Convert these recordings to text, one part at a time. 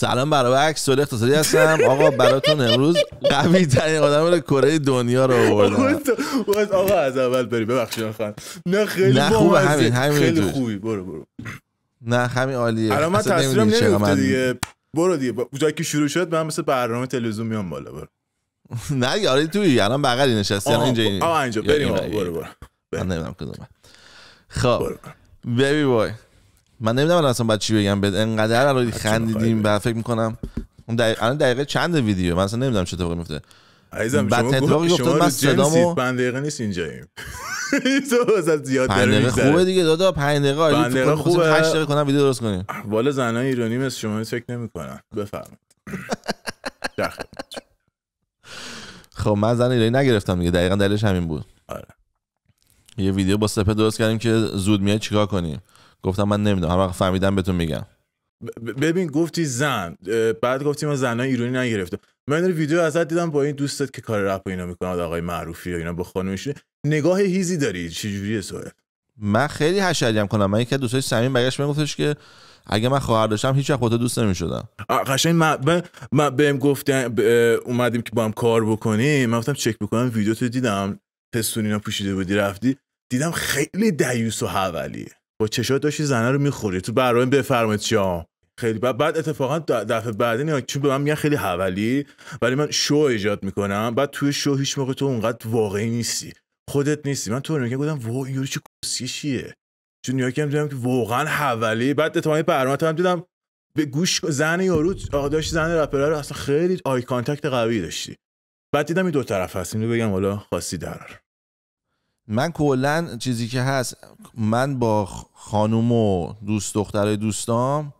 سلام برای عکس سوال اقتصادی هستم آقا براتون امروز قوی ترین آدم رو کره دنیا رو آوردم آقا از اول بری ببخشید خان نه خیلی نه خوبه همین همین خیلی خوبی برو برو نه همین عالیه الان من تصویرم نمیفته دیگه برو دیگه جایی که شروع شد من مثل برنامه تلویزیون میام بالا برو نه یاری توی الان بغلی نشستی اینجا خب. اینجا بریم برو برو من نمیدونم کدومه خب بیبی بای من نمیدونم اصلا بعد چی بگم بد انقدر الان خندیدیم و فکر میکنم اون دقیقه الان دقیقه چند ویدیو من اصلا نمیدونم چه اتفاقی میفته عزیزم شما اتفاقی گفت من صدامو من دقیقه نیست اینجاییم تو واسه زیاد داره خوبه دیگه دادا 5 دقیقه آیدی خوبه 8 دقیقه کنم ویدیو درست کنیم والا زنای ایرانی مثل شما فکر نمیکنن بفرمایید خب من زن ایرانی نگرفتم دیگه دقیقا دلش همین بود آره یه ویدیو با سپه درست کردیم که زود میاد چیکار کنیم گفتم من نمیدونم هر وقت فهمیدم بهتون میگم ببین گفتی زن بعد گفتی ما زنای ایرانی نگرفتم من ویدیو ازت دیدم با این دوستت که کار رپ و اینا میکنه آقای معروفی و اینا با خانومش نگاه هیزی داری چجوریه سوال من خیلی حشریم کنم من یکی از دوستای صمیم برگشت من گفتش که اگه من خواهر داشتم هیچ وقت دوست نمیشدم قشنگ من ما بهم گفتن اومدیم که با هم کار بکنیم من گفتم چک بکنم ویدیو تو دیدم اینا پوشیده بودی رفتی دیدم خیلی دیوس و حولیه با چشات داشتی زنه رو میخوری تو برنامه بفرمایید چیا خیلی بعد بعد اتفاقا دفعه بعدی نیا چون به من میگن خیلی حولی ولی من شو ایجاد میکنم بعد توی شو هیچ موقع تو اونقدر واقعی نیستی خودت نیستی من تو رو میگم گفتم وای یوری چه کسیشیه چون نیا که که واقعا حولی بعد اتفاقا برنامه هم دیدم به گوش زن یارو داشتی زن رپر رو اصلا خیلی آی کانتکت قوی داشتی بعد دیدم این دو طرف هستیم اینو بگم حالا خاصی درار من کلا چیزی که هست من با خانوم و دوست دخترای دوستام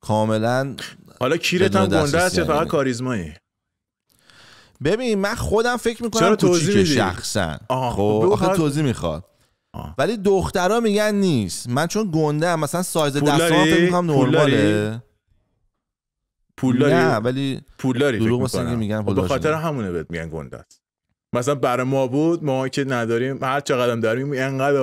کاملا حالا کیرت هم گنده است فقط کاریزمایی ببین من خودم فکر میکنم چرا توضیح شخصا خب, خب، آخه توضیح میخواد آه. ولی دخترا میگن نیست من چون گنده هم مثلا سایز دستام فکر میکنم نرماله پولاری نه ولی پولاری فکر میکنم میگن خب، به خاطر همونه بهت میگن گنده است مثلا برای ما بود ما که نداریم هر قدم داریم اینقدر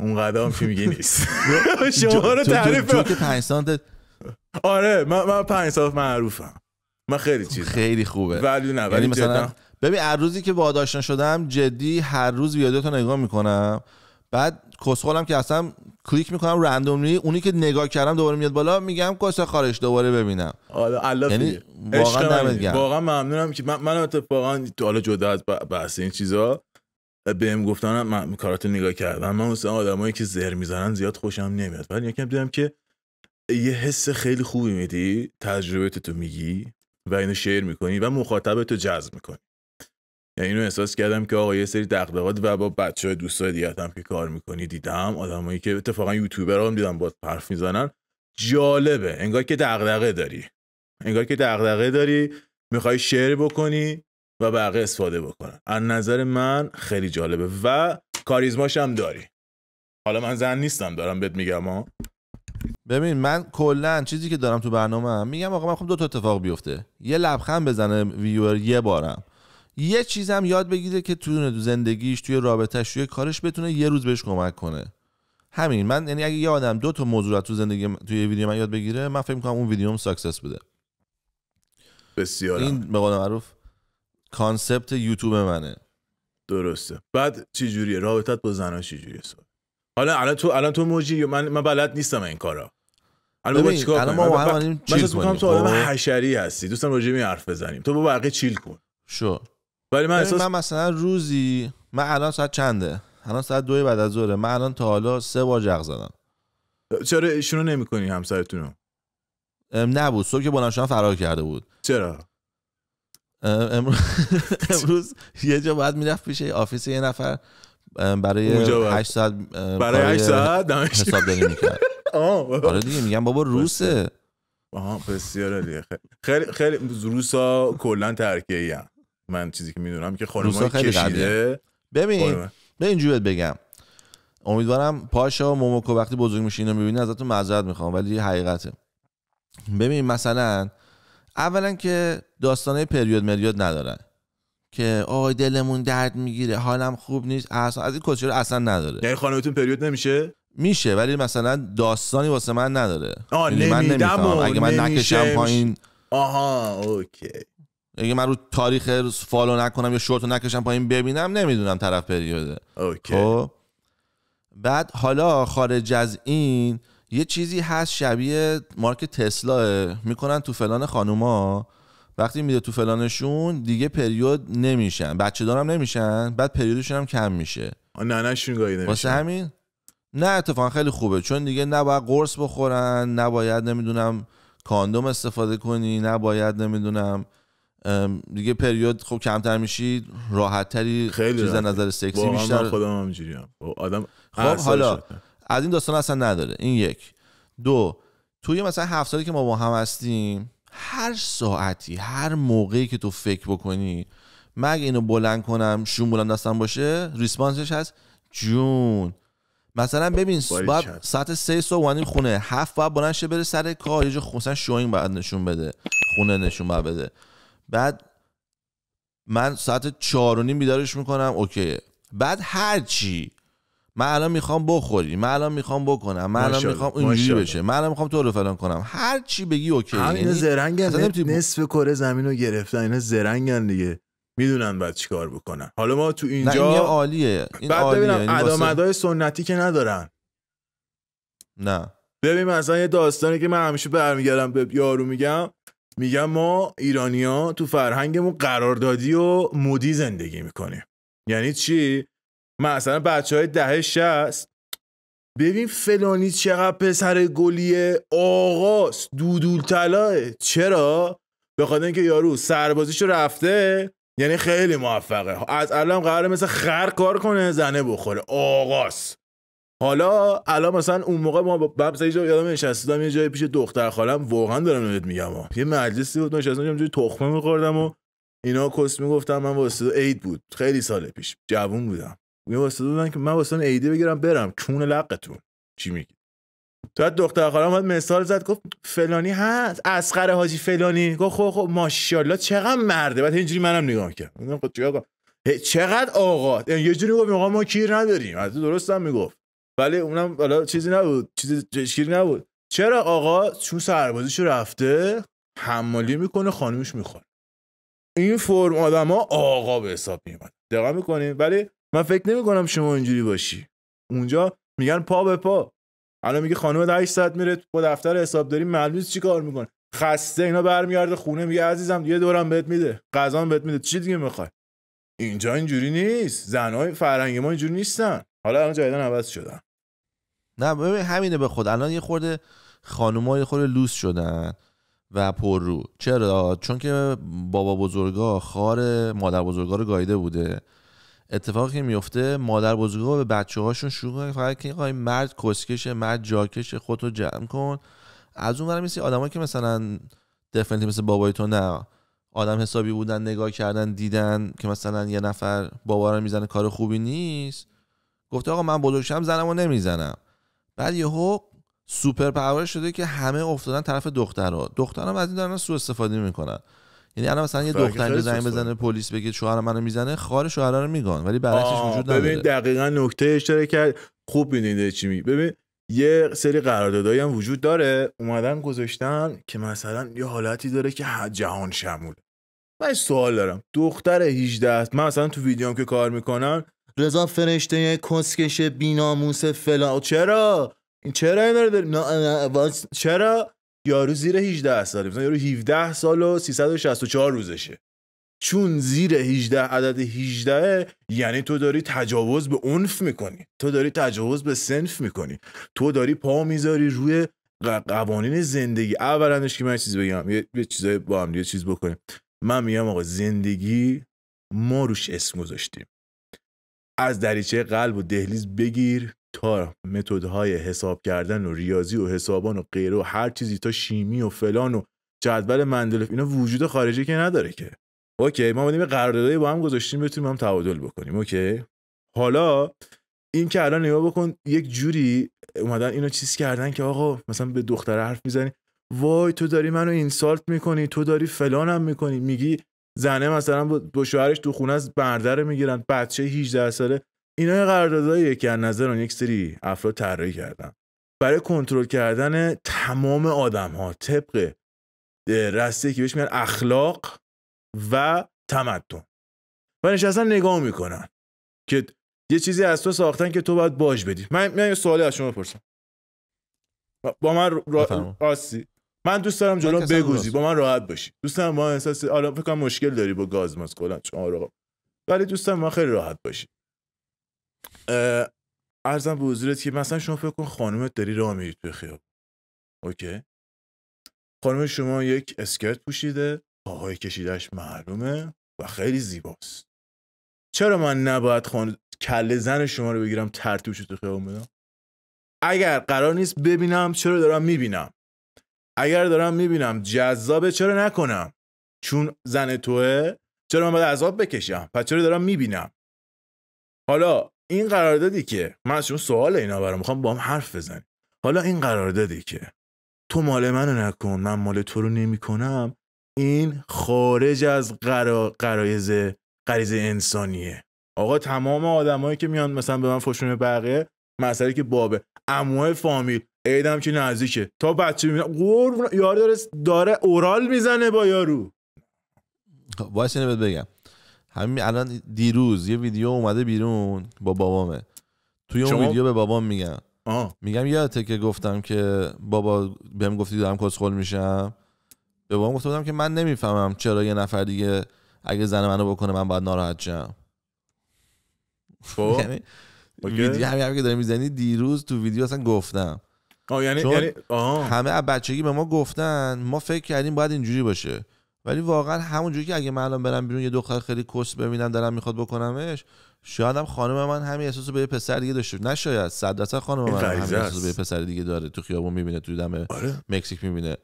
اون قدم که میگی نیست شما رو تعریف سانت آره من من پنج سانت معروفم من خیلی چیز خیلی خوبه ولی نه ولی یعنی مثلا ببین هر روزی که با شدم جدی هر روز ویدیو تو نگاه میکنم بعد کسخولم که اصلا کلیک میکنم رندوملی اونی که نگاه کردم دوباره میاد بالا میگم کسه خارش دوباره ببینم آره، یعنی واقعا واقعا ممنونم که من, من اتفاقا حالا جدا از بحث این چیزا بهم گفتن من کارات نگاه کردم من اصلا آدمایی که زر میزنن زیاد خوشم نمیاد ولی یکم دیدم که یه حس خیلی خوبی میدی تجربه تو میگی و اینو شیر میکنی و مخاطبتو تو جذب میکنی یعنی اینو احساس کردم که آقا یه سری دغدغات و با بچه های دوستای دیگه که کار میکنی دیدم آدمایی که اتفاقا یوتیوبر هم دیدم با حرف میزنن جالبه انگار که دغدغه داری انگار که دغدغه داری میخوای شعر بکنی و بقیه استفاده بکنن از نظر من خیلی جالبه و کاریزماش هم داری حالا من زن نیستم دارم بهت میگم ها ببین من کلا چیزی که دارم تو برنامه هم میگم آقا من خب دو تا اتفاق بیفته یه لبخند بزنه ویور یه بارم یه چیزم یاد بگیره که تو زندگیش توی رابطهش توی کارش بتونه یه روز بهش کمک کنه همین من یعنی اگه یه آدم دو تا موضوع تو زندگی توی ویدیو من یاد بگیره من فکر می‌کنم اون ویدیوم ساکسس بوده بسیار این به قول معروف کانسپت یوتیوب منه درسته بعد چی جوریه رابطت با زنا چی جوریه حالا الان تو الان تو موجی من من بلد نیستم این کارا الان بابا چیکار الان ما هم کنیم تو آدم خب؟ حشری هستی دوستان راجع به حرف بزنیم تو با بقیه چیل کن شو ولی من احساس من مثلا روزی من الان ساعت چنده الان ساعت دوی بعد از ظهره من الان تا حالا سه بار جغ زدم چرا ایشونو نمیکنی همسرتون رو نبود صبح که بلند فرار کرده بود چرا امروز, امروز یه جا باید میرفت پیش آفیس یه نفر برای 8 ساعت برای 8 ساعت حساب داری میکرد آره دیگه میگم بابا روسه آها بسیار دیگه خیلی خیلی روسا کلا ترکیه من چیزی که میدونم که خیلی کشیده ببین به اینجوری بگم امیدوارم پاشا و موموکو وقتی بزرگ میشه اینو میبینی ازتون معذرت میخوام ولی حقیقته ببین مثلا اولا که داستانه پریود مریود ندارن که آی دلمون درد میگیره حالم خوب نیست اصلا از این کچه اصلا نداره یعنی خانمتون پریود نمیشه میشه ولی مثلا داستانی واسه من نداره آه یعنی من نمیدم اگه من نکشم پایین آها اوکی اگه من رو تاریخ فالو نکنم یا شورت نکشم پایین ببینم نمیدونم طرف پریوده اوکی خب؟ بعد حالا خارج از این یه چیزی هست شبیه مارک تسلا میکنن تو فلان خانوما وقتی میده تو فلانشون دیگه پریود نمیشن بچه دارم نمیشن بعد پریودشون هم کم میشه ننشون گاهی نمیشن همین نه اتفاقا خیلی خوبه چون دیگه نباید قرص بخورن نباید نمیدونم کاندوم استفاده کنی نباید نمیدونم دیگه پریود خب کمتر میشی راحت تری خیلی چیز نظر سکسی بیشتر خودم هم. خب، آدم خب حالا از این داستان اصلا نداره این یک دو توی مثلا هفت سالی که ما با هم هستیم هر ساعتی هر موقعی که تو فکر بکنی من اینو بلند کنم شون بلند دستم باشه ریسپانسش هست جون مثلا ببین باید ساعت سه صبح وانی خونه هفت باید بلند شه بره سر کار یه جا خونه نشون بده خونه نشون باید بده بعد من ساعت چهار و نیم بیدارش میکنم اوکیه بعد هرچی من الان میخوام بخوری من الان میخوام بکنم من الان میخوام اینجوری بشه من الان میخوام تو رو فلان کنم هر چی بگی اوکی اینا یعنی زرنگن نصف کره زمین رو گرفتن اینا زرنگن دیگه میدونن بعد چیکار بکنن حالا ما تو اینجا این عالیه این بعد عالیه. ببینم های سنتی که ندارن نه ببین مثلا یه داستانی که من همیشه برمیگردم به یارو میگم میگم ما ایرانیا تو فرهنگمون قراردادی و مودی زندگی میکنیم یعنی چی مثلا بچه های دهه شست ببین فلانی چقدر پسر گلیه آقاست دودول طلاه چرا به خاطر اینکه یارو سربازیشو رفته یعنی خیلی موفقه از الان قراره مثل خر کار کنه زنه بخوره آقاست حالا الان مثلا اون موقع ما با مثلا یه یادم نشستم یه جای پیش دختر خالم واقعا دارم بهت میگم ها. یه مجلسی بود نشستم یه تخمه میخوردم و اینا کس میگفتم من واسه عید بود خیلی سال پیش جوون بودم یه واسه بودن که من واسه عیدی بگیرم برم چون لقتون چی میگی تو دختر خالم بعد مثال زد گفت فلانی هست اسقر حاجی فلانی گفت خب خب ماشاءالله چقدر مرده بعد اینجوری منم نگاه کرد خب چقدر آقا یه جوری گفت ما کیر نداریم از درستم میگفت ولی اونم حالا چیزی نبود چیزی چیزی نبود چرا آقا چون سربازیشو رفته حمالی میکنه خانومش میخواد این فرم آدما آقا به حساب میاد دقا میکنین ولی من فکر نمی کنم شما اینجوری باشی اونجا میگن پا به پا الان میگه خانم 8 ساعت میره با دفتر حسابداری معلوم چی کار میکنه خسته اینا برمیگرده خونه میگه عزیزم یه دورم بهت میده غذا بهت میده چی دیگه میخوای اینجا اینجوری نیست زنای فرنگ ما اینجوری نیستن حالا الان جایدن عوض شدن نه ببین همینه به خود الان یه خورده خانوما یه خورده لوس شدن و پر رو چرا چون که بابا بزرگا خار مادر بزرگا رو گایده بوده اتفاقی میفته مادر بزرگا به بچه هاشون شروع فقط که این مرد کسکشه مرد جاکش خودتو جمع کن از اون برم میسی آدمایی که مثلا دفنتی مثل بابای تو نه آدم حسابی بودن نگاه کردن دیدن که مثلا یه نفر بابا میزنه کار خوبی نیست گفته آقا من بزرگشم زنم و نمیزنم بعد یهو سوپر پاور شده که همه افتادن طرف دخترها دخترها از این دارن سوء استفاده میکنن یعنی الان مثلا یه خب، دختر یه زنگ بزنه پلیس بگه شوهر منو میزنه خار شوهر رو میگن ولی برعکسش وجود نداره ببین دقیقا نکته اشاره کرد خوب ببینید چی می ببین یه سری قراردادایی هم وجود داره اومدن گذاشتن که مثلا یه حالتی داره که جهان شمول من سوال دارم دختر 18 است من مثلا تو ویدیوام که کار میکنم رضا فرشته کسکش بیناموس فلان چرا این چرا اینا رو داریم چرا یارو زیر 18 ساله مثلا یارو 17 سال و 364 روزشه چون زیر 18 عدد 18 یعنی تو داری تجاوز به عنف میکنی تو داری تجاوز به سنف میکنی تو داری پا میذاری روی قوانین زندگی اولنش که من چیز بگم یه چیزای با هم یه چیز بکنیم من میگم آقا زندگی ما روش اسم گذاشتیم از دریچه قلب و دهلیز بگیر کار، متدهای حساب کردن و ریاضی و حسابان و غیره و هر چیزی تا شیمی و فلان و جدول مندلف اینا وجود خارجی که نداره که اوکی ما بودیم قراردادی با هم گذاشتیم بتونیم هم تعادل بکنیم اوکی حالا این که الان نگاه بکن یک جوری اومدن اینو چیز کردن که آقا مثلا به دختر حرف میزنی وای تو داری منو اینسالت میکنی تو داری فلانم میکنی میگی زنه مثلا با شوهرش تو خونه از بردر میگیرن بچه 18 ساله اینا قرارداداییه که از نظر اون یک سری افراد طراحی کردن برای کنترل کردن تمام آدم ها طبق رسته که بهش میگن اخلاق و تمدن و نشستن نگاه میکنن که یه چیزی از تو ساختن که تو باید باج بدی من, یه سوالی از شما بپرسم با من را... راستی من دوست دارم جلو بگوزی با من راحت باشی دوست دارم با احساس حالا آره، فکر کنم مشکل داری با گاز ماست کلا آره. ولی دوست دارم من خیلی راحت باشی ارزم به حضورت که مثلا شما فکر کن خانومت داری راه میری توی خیابون اوکی خانم شما یک اسکرت پوشیده پاهای کشیدهش معلومه و خیلی زیباست چرا من نباید کله زن شما رو بگیرم ترتیبش تو خیابون بدم اگر قرار نیست ببینم چرا دارم میبینم اگر دارم میبینم جذابه چرا نکنم چون زن توه چرا من باید عذاب بکشم پس چرا دارم میبینم حالا این قراردادی که من از شما سوال اینا برام میخوام با هم حرف بزنی حالا این قراردادی که تو مال منو نکن من مال تو رو نمیکنم این خارج از قرا... قرایز غریزه انسانیه آقا تمام آدمایی که میان مثلا به من فشون بقیه مسئله که بابه اموه فامیل عیدم که نزدیکه تا بچه میبینه قرب یار داره, داره اورال میزنه با یارو خب، واسه اینو بگم همین الان دیروز یه ویدیو اومده بیرون با بابامه توی اون ویدیو به بابام میگم میگم یادته که گفتم که بابا بهم گفتی دارم کسخل میشم به بابام گفتم بودم که من نمیفهمم چرا یه نفر دیگه اگه زن منو بکنه من باید ناراحت شم خب. یعنی ویدیو همین که داری میزنی دیروز تو ویدیو اصلا گفتم یعنی, یعنی- همه از بچگی به ما گفتن ما فکر کردیم باید اینجوری باشه ولی واقعا همونجوری که اگه من برم بیرون یه دختر خیلی کس ببینم دارم میخواد بکنمش شاید هم خانم من همین احساس به یه پسر دیگه داشته نه شاید صد درصد خانم من همین احساس به یه پسر دیگه داره تو خیابون میبینه تو دم آره. مکزیک میبینه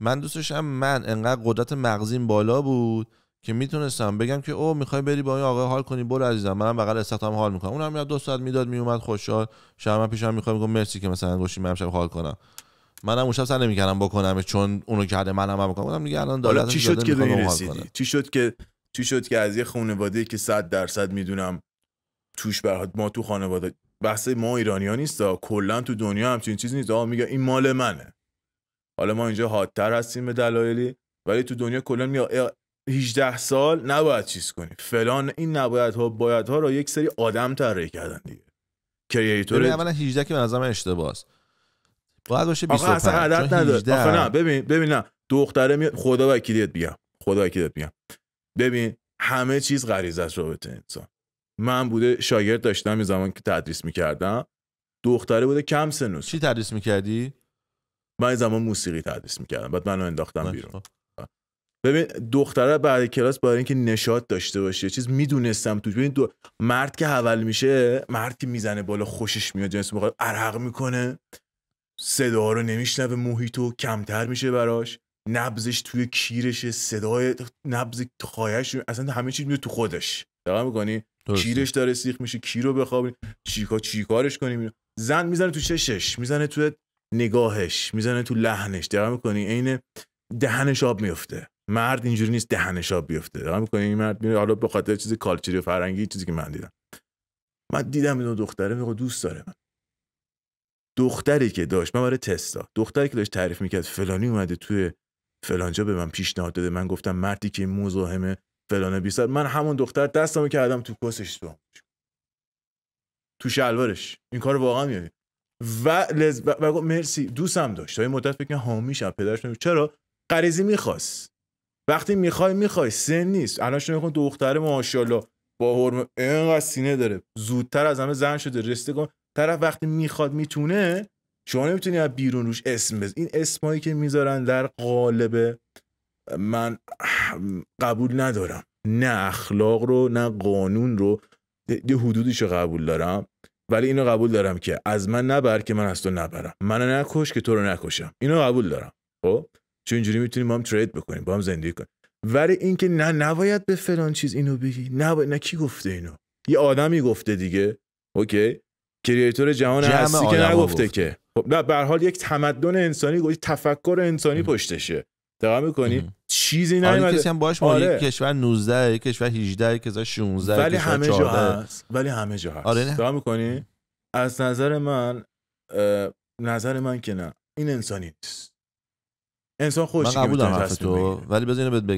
من دوستشم من انقدر قدرت مغزیم بالا بود که میتونستم بگم که او میخوای بری با این آقا حال کنی برو عزیزم منم بغل استخدام حال میکنم اونم میاد دو ساعت میداد میومد خوشحال شب من پیشم میخوام میگم مرسی که مثلا گوشی حال کنم منم اون شب سر نمیکردم بکنم چون اونو کرده منم هم بکنم دیگه الان حالا چی شد که دونی رسیدی چی شد که چی شد که از یه خانواده که 100 درصد میدونم توش برات ما تو خانواده بحث ما ایرانی ها نیست کلا تو دنیا همچین چیز نیست میگه این مال منه حالا ما اینجا حادتر هستیم به دلایلی ولی تو دنیا کلا میگه 18 سال نباید چیز کنی فلان این نباید ها باید ها را یک سری آدم طراحی کردن دیگه کریتور اولا 18 که به نظر اشتباهه باید باشه 25 اصلا عدد نداره آخه نه ببین ببین نه دختره می... خدا وکیلیت بیام. خدا وکیلیت میگم ببین همه چیز غریزه است رابطه انسان من بوده شاگرد داشتم یه زمان که تدریس میکردم دختره بوده کم سنوس چی تدریس می‌کردی؟ من زمان موسیقی تدریس می‌کردم. بعد منو انداختم بیرون خب. ببین دختره بعد کلاس برای اینکه نشاط داشته باشه چیز میدونستم تو ببین دو مرد که حول میشه مرد که میزنه بالا خوشش میاد جنس میخواد عرق میکنه صدا رو نمیشنوه محیطو کمتر میشه براش نبزش توی کیرش صدای نبز خواهش اصلا همه چیز میره تو خودش دقیقا میکنی کیرش داره سیخ میشه کی رو بخوابی چیکا چیکارش کنیم زن میزنه تو چشش میزنه تو نگاهش میزنه تو لحنش دقیقا میکنی عین دهنش آب میفته مرد اینجوری نیست دهنش آب بیفته دقیقا میکنی این مرد میره حالا به خاطر چیز کالچری و فرنگی چیزی که من دیدم من دیدم اینو دختره میگه دوست داره من دختری که داشت من برای تستا دختری که داشت تعریف میکرد فلانی اومده توی فلانجا به من پیشنهاد داده من گفتم مردی که مزاحم فلان بیسار من همون دختر دستمو کردم تو کسش تو تو شلوارش این کار واقعا میاد و لز و مرسی دوستم داشت تا مدت فکر حامیش پدرش نمید. چرا غریزی میخواست وقتی میخوای میخوای سن نیست الان شما دختر ماشاءالله با حرم اینقدر سینه داره زودتر از همه زن شده رسته کن طرف وقتی میخواد میتونه شما نمیتونی از بیرون روش اسم بزن این اسمایی که میذارن در قالب من قبول ندارم نه اخلاق رو نه قانون رو یه حدودش رو قبول دارم ولی اینو قبول دارم که از من نبر که من از تو نبرم منو نکش که تو رو نکشم اینو قبول دارم خب چون اینجوری میتونیم با هم ترید بکنیم با هم زندگی کنیم ولی اینکه نه نباید به فلان چیز اینو بگی نه نه کی گفته اینو یه آدمی گفته دیگه اوکی کریتور جهان هستی که نگفته که خب نه به حال یک تمدن انسانی یک تفکر انسانی پشتشه دقیق میکنی ام. چیزی آره، نیومده کسی هم باش آره. یک کشور 19 یک کشور 18 یک کشور 16 ولی کشور همه جا هست ولی همه جا هست آره دقیق میکنی از نظر من نظر من که نه این انسانی نیست انسان خوشی من قبول دارم تو ولی بذار اینو بهت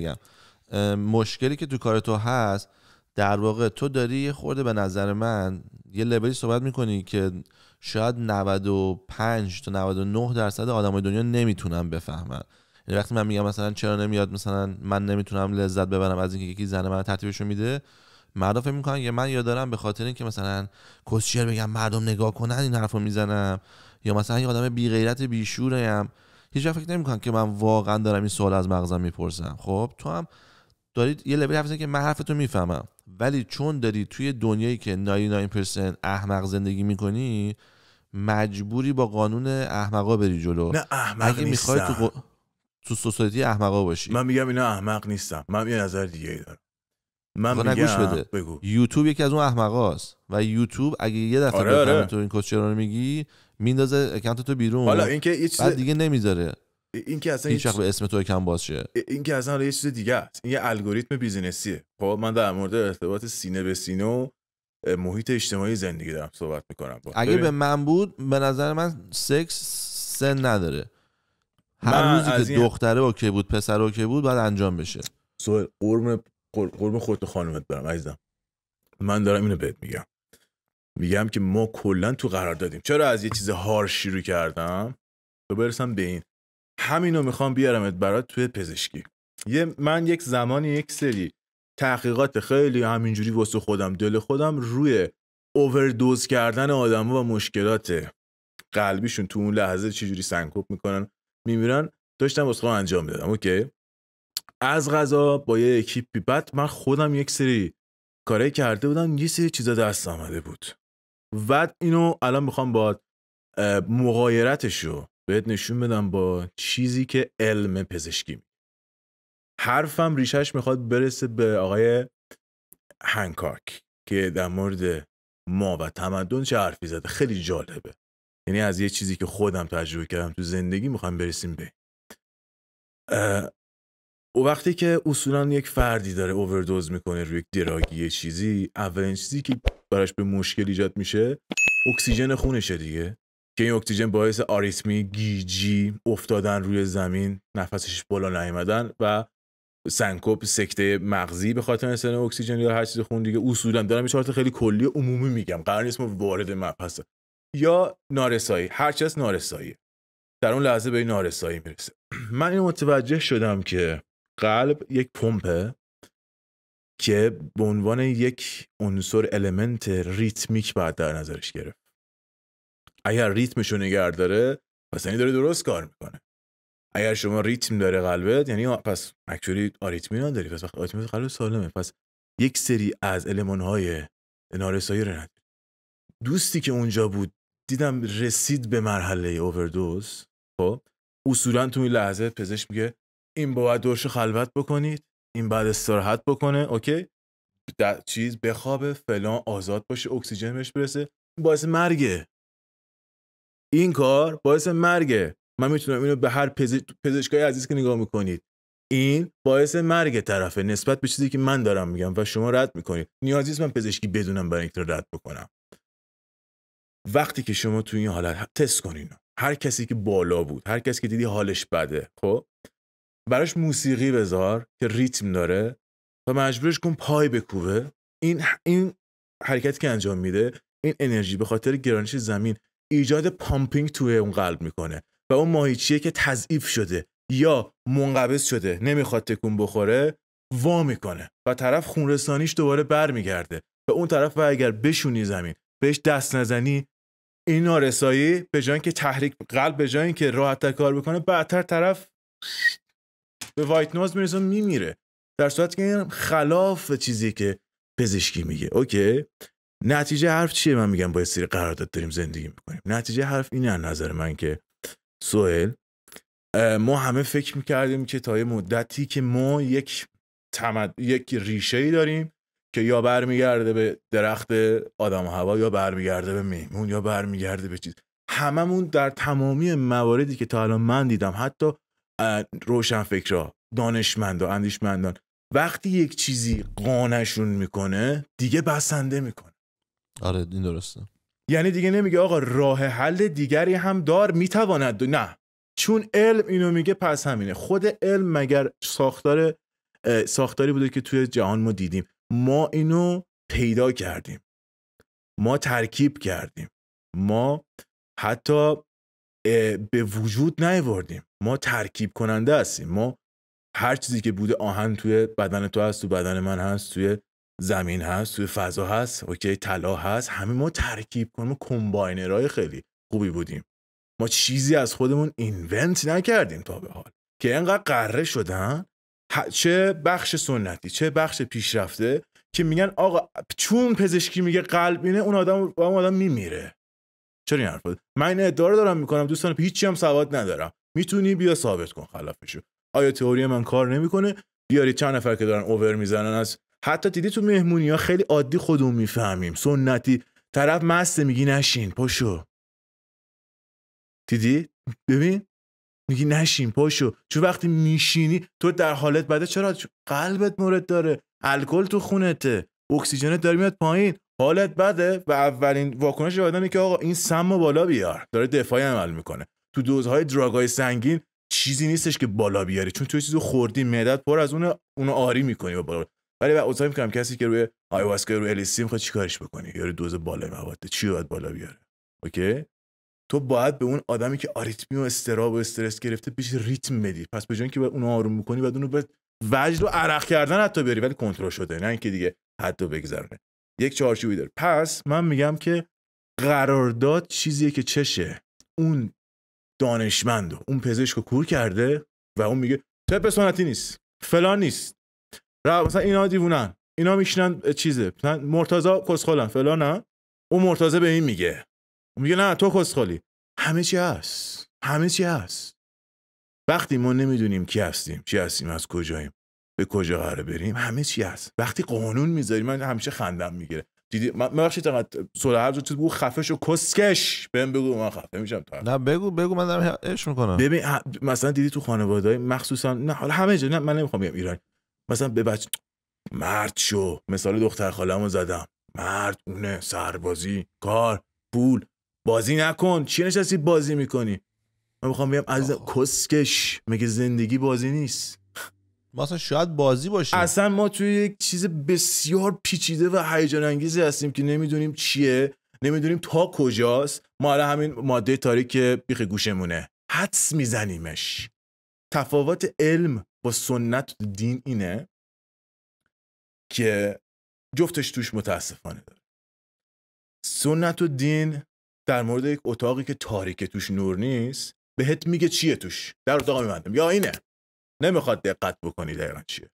بگم مشکلی که تو کار تو هست در واقع تو داری یه خورده به نظر من یه لبری صحبت میکنی که شاید 95 تا 99 درصد های دنیا نمیتونن بفهمن یعنی وقتی من میگم مثلا چرا نمیاد مثلا من نمیتونم لذت ببرم از اینکه یکی زن من ترتیبشو میده مردا فکر میکنن که من یاد دارم به خاطر اینکه مثلا کوشر بگم مردم نگاه کنن این حرفو میزنم یا مثلا یه آدم بی غیرت بی شورم هیچ وقت فکر نمیکنن که من واقعا دارم این سوال از مغزم میپرسم خب تو هم دارید یه لبری حرف که من حرفتو میفهمم ولی چون داری توی دنیایی که 99% احمق زندگی میکنی مجبوری با قانون احمقا بری جلو احمق اگه میخوای تو, ق... تو سوسایتی احمقا باشی من میگم اینا احمق نیستم من یه نظر دیگه دارم من نگوش بده بگو. یوتیوب یکی از اون احمقاست و یوتیوب اگه یه دفعه آره, آره. تو این کوچرا رو میگی میندازه اکانت تو بیرون حالا اینکه چیز... دیگه نمیذاره این که اصلا هیچ به اسم تو کم باز این که اصلا یه چیز دیگه است این یه الگوریتم بیزینسیه خب من در مورد ارتباط سینه به سینه و محیط اجتماعی زندگی دارم صحبت میکنم خب، اگه به من بود به نظر من سکس سن نداره هر روزی که دختره اوکی بود پسر اوکی بود بعد انجام بشه سوال قرم قرم خودت خانومت برم عزیزم من دارم اینو بهت میگم میگم که ما کلا تو قرار دادیم چرا از یه چیز هار رو کردم تو برسم به این همینو میخوام بیارمت برات توی پزشکی یه من یک زمانی یک سری تحقیقات خیلی همینجوری واسه خودم دل خودم روی اووردوز کردن آدما و مشکلات قلبیشون تو اون لحظه چجوری سنکوب میکنن میمیرن داشتم واسه انجام دادم اوکی از غذا با یه اکیپی بعد من خودم یک سری کاره کرده بودم یه سری چیزا دست آمده بود و اینو الان میخوام با مقایرتشو بهت نشون بدم با چیزی که علم پزشکی می حرفم ریشش میخواد برسه به آقای هنکاک که در مورد ما و تمدن چه حرفی زده خیلی جالبه یعنی از یه چیزی که خودم تجربه کردم تو زندگی میخوام برسیم به او وقتی که اصولا یک فردی داره اووردوز میکنه روی یک دراگی چیزی اولین چیزی که براش به مشکل ایجاد میشه اکسیژن خونشه دیگه که این اکسیژن باعث آریتمی گیجی افتادن روی زمین نفسش بالا نیامدن و سنکوپ سکته مغزی به خاطر نسبت اکسیژن یا هر چیز خون دیگه اصولا دارم این خیلی کلی عمومی میگم قرار نیست ما وارد مبحث یا نارسایی هر چیز نارسایی در اون لحظه به این نارسایی میرسه من این متوجه شدم که قلب یک پمپه که به عنوان یک عنصر المنت ریتمیک بعد در نظرش گرفت اگر ریتمشو نگر داره پس یعنی داره درست کار میکنه اگر شما ریتم داره قلبت یعنی پس اکچولی آریتمی نداری پس آریتمی قلب سالمه پس یک سری از های نارسایی رو دوستی که اونجا بود دیدم رسید به مرحله اووردوز خب اصولا تو این لحظه پزشک میگه این باید دورش خلوت بکنید این بعد استراحت بکنه اوکی چیز بخوابه فلان آزاد باشه اکسیژن بهش برسه باعث مرگه این کار باعث مرگه من میتونم اینو به هر پزشکای عزیز که نگاه میکنید این باعث مرگ طرفه نسبت به چیزی که من دارم میگم و شما رد میکنید نیازی من پزشکی بدونم برای اینکه رد بکنم وقتی که شما تو این حالت تست کنین هر کسی که بالا بود هر کسی که دیدی حالش بده خب براش موسیقی بذار که ریتم داره و مجبورش کن پای بکوبه این این حرکت که انجام میده این انرژی به خاطر گرانش زمین ایجاد پامپینگ توی اون قلب میکنه و اون ماهیچیه که تضعیف شده یا منقبض شده نمیخواد تکون بخوره وا میکنه و طرف خونرسانیش دوباره برمیگرده و اون طرف و اگر بشونی زمین بهش دست نزنی این نارسایی به جای که تحریک قلب به جای که راحت کار بکنه بعدتر طرف به وایت نوز میرسه میمیره در صورت که این خلاف چیزی که پزشکی میگه اوکی نتیجه حرف چیه من میگم با سری قرارداد داریم زندگی میکنیم نتیجه حرف اینه از نظر من که سوئل ما همه فکر میکردیم که تا یه مدتی که ما یک تمد... یک ریشه ای داریم که یا برمیگرده به درخت آدم و هوا یا برمیگرده به میمون یا برمیگرده به چیز هممون در تمامی مواردی که تا الان من دیدم حتی فکرا دانشمندا اندیشمندان وقتی یک چیزی قانشون میکنه دیگه بسنده میکنه آره این درسته یعنی دیگه نمیگه آقا راه حل دیگری هم دار میتواند نه چون علم اینو میگه پس همینه خود علم مگر ساختار ساختاری بوده که توی جهان ما دیدیم ما اینو پیدا کردیم ما ترکیب کردیم ما حتی به وجود نیوردیم ما ترکیب کننده هستیم ما هر چیزی که بوده آهن توی بدن تو هست تو بدن من هست توی زمین هست توی فضا هست اوکی طلا هست همه ما ترکیب کنیم کمباینرهای خیلی خوبی بودیم ما چیزی از خودمون اینونت نکردیم تا به حال که انقدر قره شدن چه بخش سنتی چه بخش پیشرفته که میگن آقا چون پزشکی میگه قلب اینه اون آدم اون آدم میمیره چرا این حرف من این ادعا دارم میکنم دوستان هیچی هم سواد ندارم میتونی بیا ثابت کن خلافشو آیا تئوری من کار نمیکنه بیاری چند نفر که دارن اوور میزنن از حتی دیدی تو مهمونی ها خیلی عادی خودمون میفهمیم سنتی طرف مسته میگی نشین پاشو دیدی ببین میگی نشین پاشو چون وقتی میشینی تو در حالت بده چرا قلبت مورد داره الکل تو خونته اکسیژنت داره میاد پایین حالت بده و اولین واکنش آدمی که آقا این سم بالا بیار داره دفاعی عمل میکنه تو دوزهای دراگای سنگین چیزی نیستش که بالا بیاری چون تو چیزو خوردی معدت پر از اون اونو آری میکنی و بالا ولی بعد اتاقی میکنم کسی که روی آیواسکا روی الیسی میخواد چیکارش بکنی یارو دوز بالای مواد چی باید بالا بیاره اوکی تو باید به اون آدمی که آریتمی و استراب و استرس گرفته پیش ریتم بدی پس به که اون آروم بکنی بعد اونو به وجد و عرق کردن حتی بیاری ولی کنترل شده نه اینکه دیگه حتی بگذره. یک چارچوبی داره پس من میگم که قرارداد چیزیه که چشه اون دانشمند اون پزشک کور کرده و اون میگه تو سنتی نیست فلان نیست را مثلا اینا دیوونن اینا میشنن چیزه مثلا مرتضا کسخلن نه اون مرتضی به این میگه اون میگه نه تو کسخلی همه چی هست همه چی هست وقتی ما نمیدونیم کی هستیم چی هستیم از کجاییم به کجا قراره بریم همه چی هست وقتی قانون میذاری من همیشه خندم میگیره دیدی من ببخشید تا سوره هر چیز بگو خفش و کسکش بهم بگو من خفه میشم نه بگو بگو من دارم اش میکنم ببین مثلا دیدی تو خانواده مخصوصا نه حالا همه جا نه من نمیخوام بگم ایران مثلا به بچه مرد شو مثال دختر خالمو زدم مرد اونه سربازی کار پول بازی نکن چی نشستی بازی میکنی من میخوام بگم از کسکش مگه زندگی بازی نیست مثلا شاید بازی باشه اصلا ما توی یک چیز بسیار پیچیده و هیجان انگیزی هستیم که نمیدونیم چیه نمیدونیم تا کجاست ما الان همین ماده تاریک بیخ گوشمونه حدس میزنیمش تفاوت علم با سنت دین اینه که جفتش توش متاسفانه داره سنت و دین در مورد یک اتاقی که تاریک توش نور نیست بهت میگه چیه توش در اتاق میبندم یا اینه نمیخواد دقت بکنی دقیقا چیه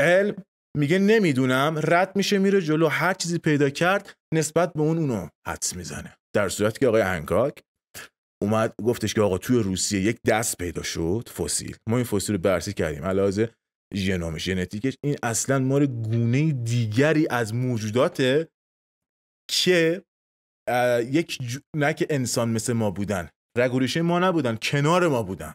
علم میگه نمیدونم رد میشه میره جلو هر چیزی پیدا کرد نسبت به اون اونو حدس میزنه در صورت که آقای انگاک اومد گفتش که آقا توی روسیه یک دست پیدا شد فسیل ما این فسیل رو بررسی کردیم علاوه ژنوم ژنتیکش این اصلا مال گونه دیگری از موجوداته که یک نه که انسان مثل ما بودن رگوریشه ما نبودن کنار ما بودن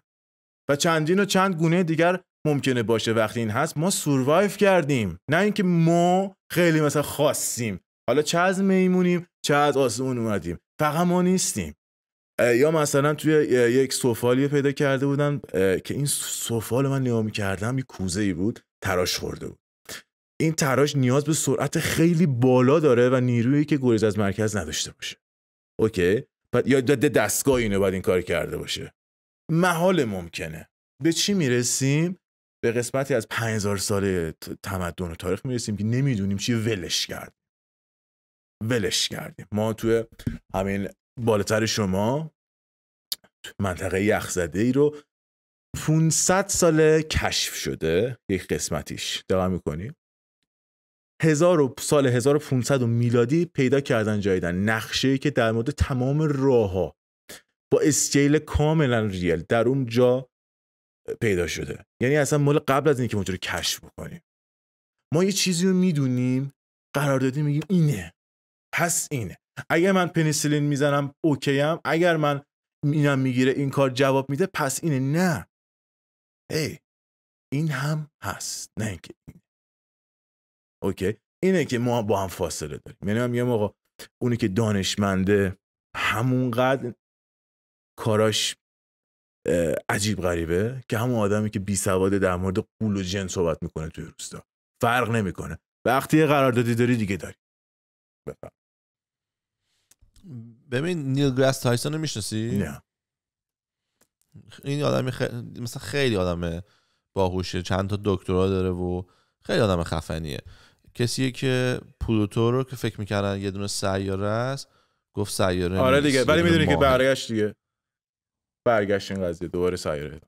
و چندین و چند گونه دیگر ممکنه باشه وقتی این هست ما سوروایف کردیم نه اینکه ما خیلی مثلا خواستیم حالا چه از میمونیم چه از آسمون اومدیم فقط ما نیستیم یا مثلا توی یک سفالی پیدا کرده بودن که این سفال من نیامی کردم یه کوزه ای بود تراش خورده بود این تراش نیاز به سرعت خیلی بالا داره و نیرویی که گریز از مرکز نداشته باشه اوکی بعد یا دستگاه اینو باید این کار کرده باشه محال ممکنه به چی میرسیم به قسمتی از 5000 سال تمدن و تاریخ میرسیم که نمیدونیم چی ولش کرد ولش کردیم ما توی همین بالاتر شما منطقه یخزده ای رو 500 سال کشف شده یک قسمتیش دقیق میکنی هزار سال 1500 میلادی پیدا کردن جایدن نقشه که در مورد تمام راه ها با اسکیل کاملا ریل در اون جا پیدا شده یعنی اصلا مال قبل از اینکه که رو کشف بکنیم ما یه چیزی رو میدونیم دادیم میگیم اینه پس اینه اگر من پنیسیلین میزنم اوکی هم اگر من اینم میگیره این کار جواب میده پس اینه نه ای این هم هست نه اینکه این. اوکی اینه که ما با هم فاصله داریم یعنی من میگم موقع اونی که دانشمنده همونقدر کاراش عجیب غریبه که همون آدمی که بی سواده در مورد قول و جن صحبت میکنه توی روستا فرق نمیکنه وقتی یه قراردادی داری دیگه داری بفرما ببین نیل گراس تایسون رو میشناسی نه این آدمی مثلا خیلی آدم باهوشه چند تا دکترا داره و خیلی آدم خفنیه کسیه که پلوتو رو که فکر میکردن یه دونه سیاره است گفت سیاره آره دیگه ولی میدونی که برگشت دیگه برگشت این قضیه دوباره سیاره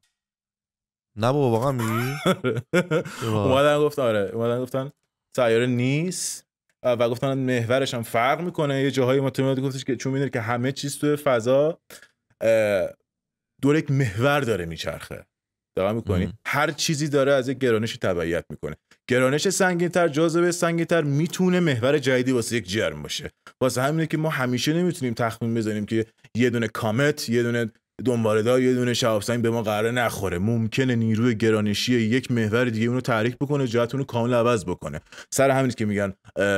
نه بابا واقعا می آره. اومدن گفت آره اومدن گفتن سیاره نیست و گفتن محورش هم فرق میکنه یه جاهایی ما تو گفتش که چون میدونی که همه چیز توی فضا دور یک محور داره میچرخه دقیق میکنی هر چیزی داره از یک گرانش تبعیت میکنه گرانش سنگینتر جاذبه سنگینتر میتونه محور جدیدی واسه یک جرم باشه واسه همینه که ما همیشه نمیتونیم تخمین بزنیم که یه دونه کامت یه دونه دار یه دونه شهاب به ما قرار نخوره ممکنه نیروی گرانشی یک محور دیگه اونو تحریک بکنه جهت اونو کامل عوض بکنه سر همین که میگن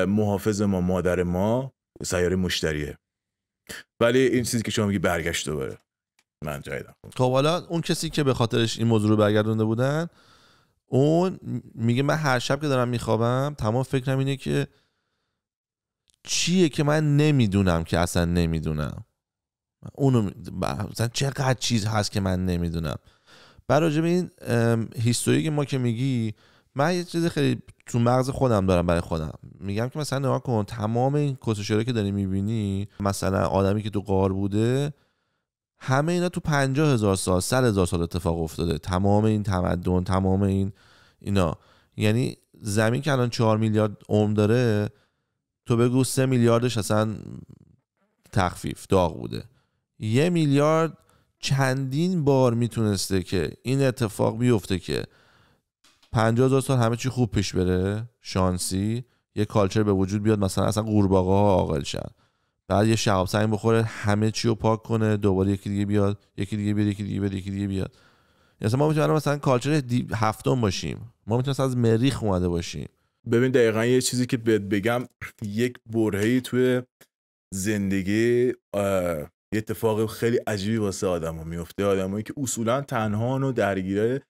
محافظ ما مادر ما سیاره مشتریه ولی این چیزی که شما میگی برگشت دوباره من جایدم خب حالا اون کسی که به خاطرش این موضوع رو برگردونده بودن اون میگه من هر شب که دارم میخوابم تمام فکرم اینه که چیه که من نمیدونم که اصلا نمیدونم اونو مثلا چقدر چیز هست که من نمیدونم بر به این هیستوری که ما که میگی من یه چیز خیلی تو مغز خودم دارم برای خودم میگم که مثلا نگاه کن تمام این کسشورا که داری میبینی مثلا آدمی که تو قار بوده همه اینا تو پنجاه هزار سال سر هزار سال اتفاق افتاده تمام این تمدن تمام این اینا یعنی زمین که الان چهار میلیارد عمر داره تو بگو سه میلیاردش اصلا تخفیف داغ بوده یه میلیارد چندین بار میتونسته که این اتفاق بیفته که 50 سال همه چی خوب پیش بره شانسی یه کالچر به وجود بیاد مثلا اصلا قورباغه ها عاقل شن بعد یه شهاب سنگ بخوره همه چی رو پاک کنه دوباره یکی دیگه بیاد یکی دیگه بیاد یکی دیگه بیاد یکی دیگه بیاد مثلا ما میتونیم مثلا کالچر هفتم باشیم ما میتونیم از مریخ اومده باشیم ببین دقیقا یه چیزی که بهت بگم یک برهی توی زندگی یه اتفاق خیلی عجیبی واسه آدما میفته آدمایی که اصولا تنها و درگیره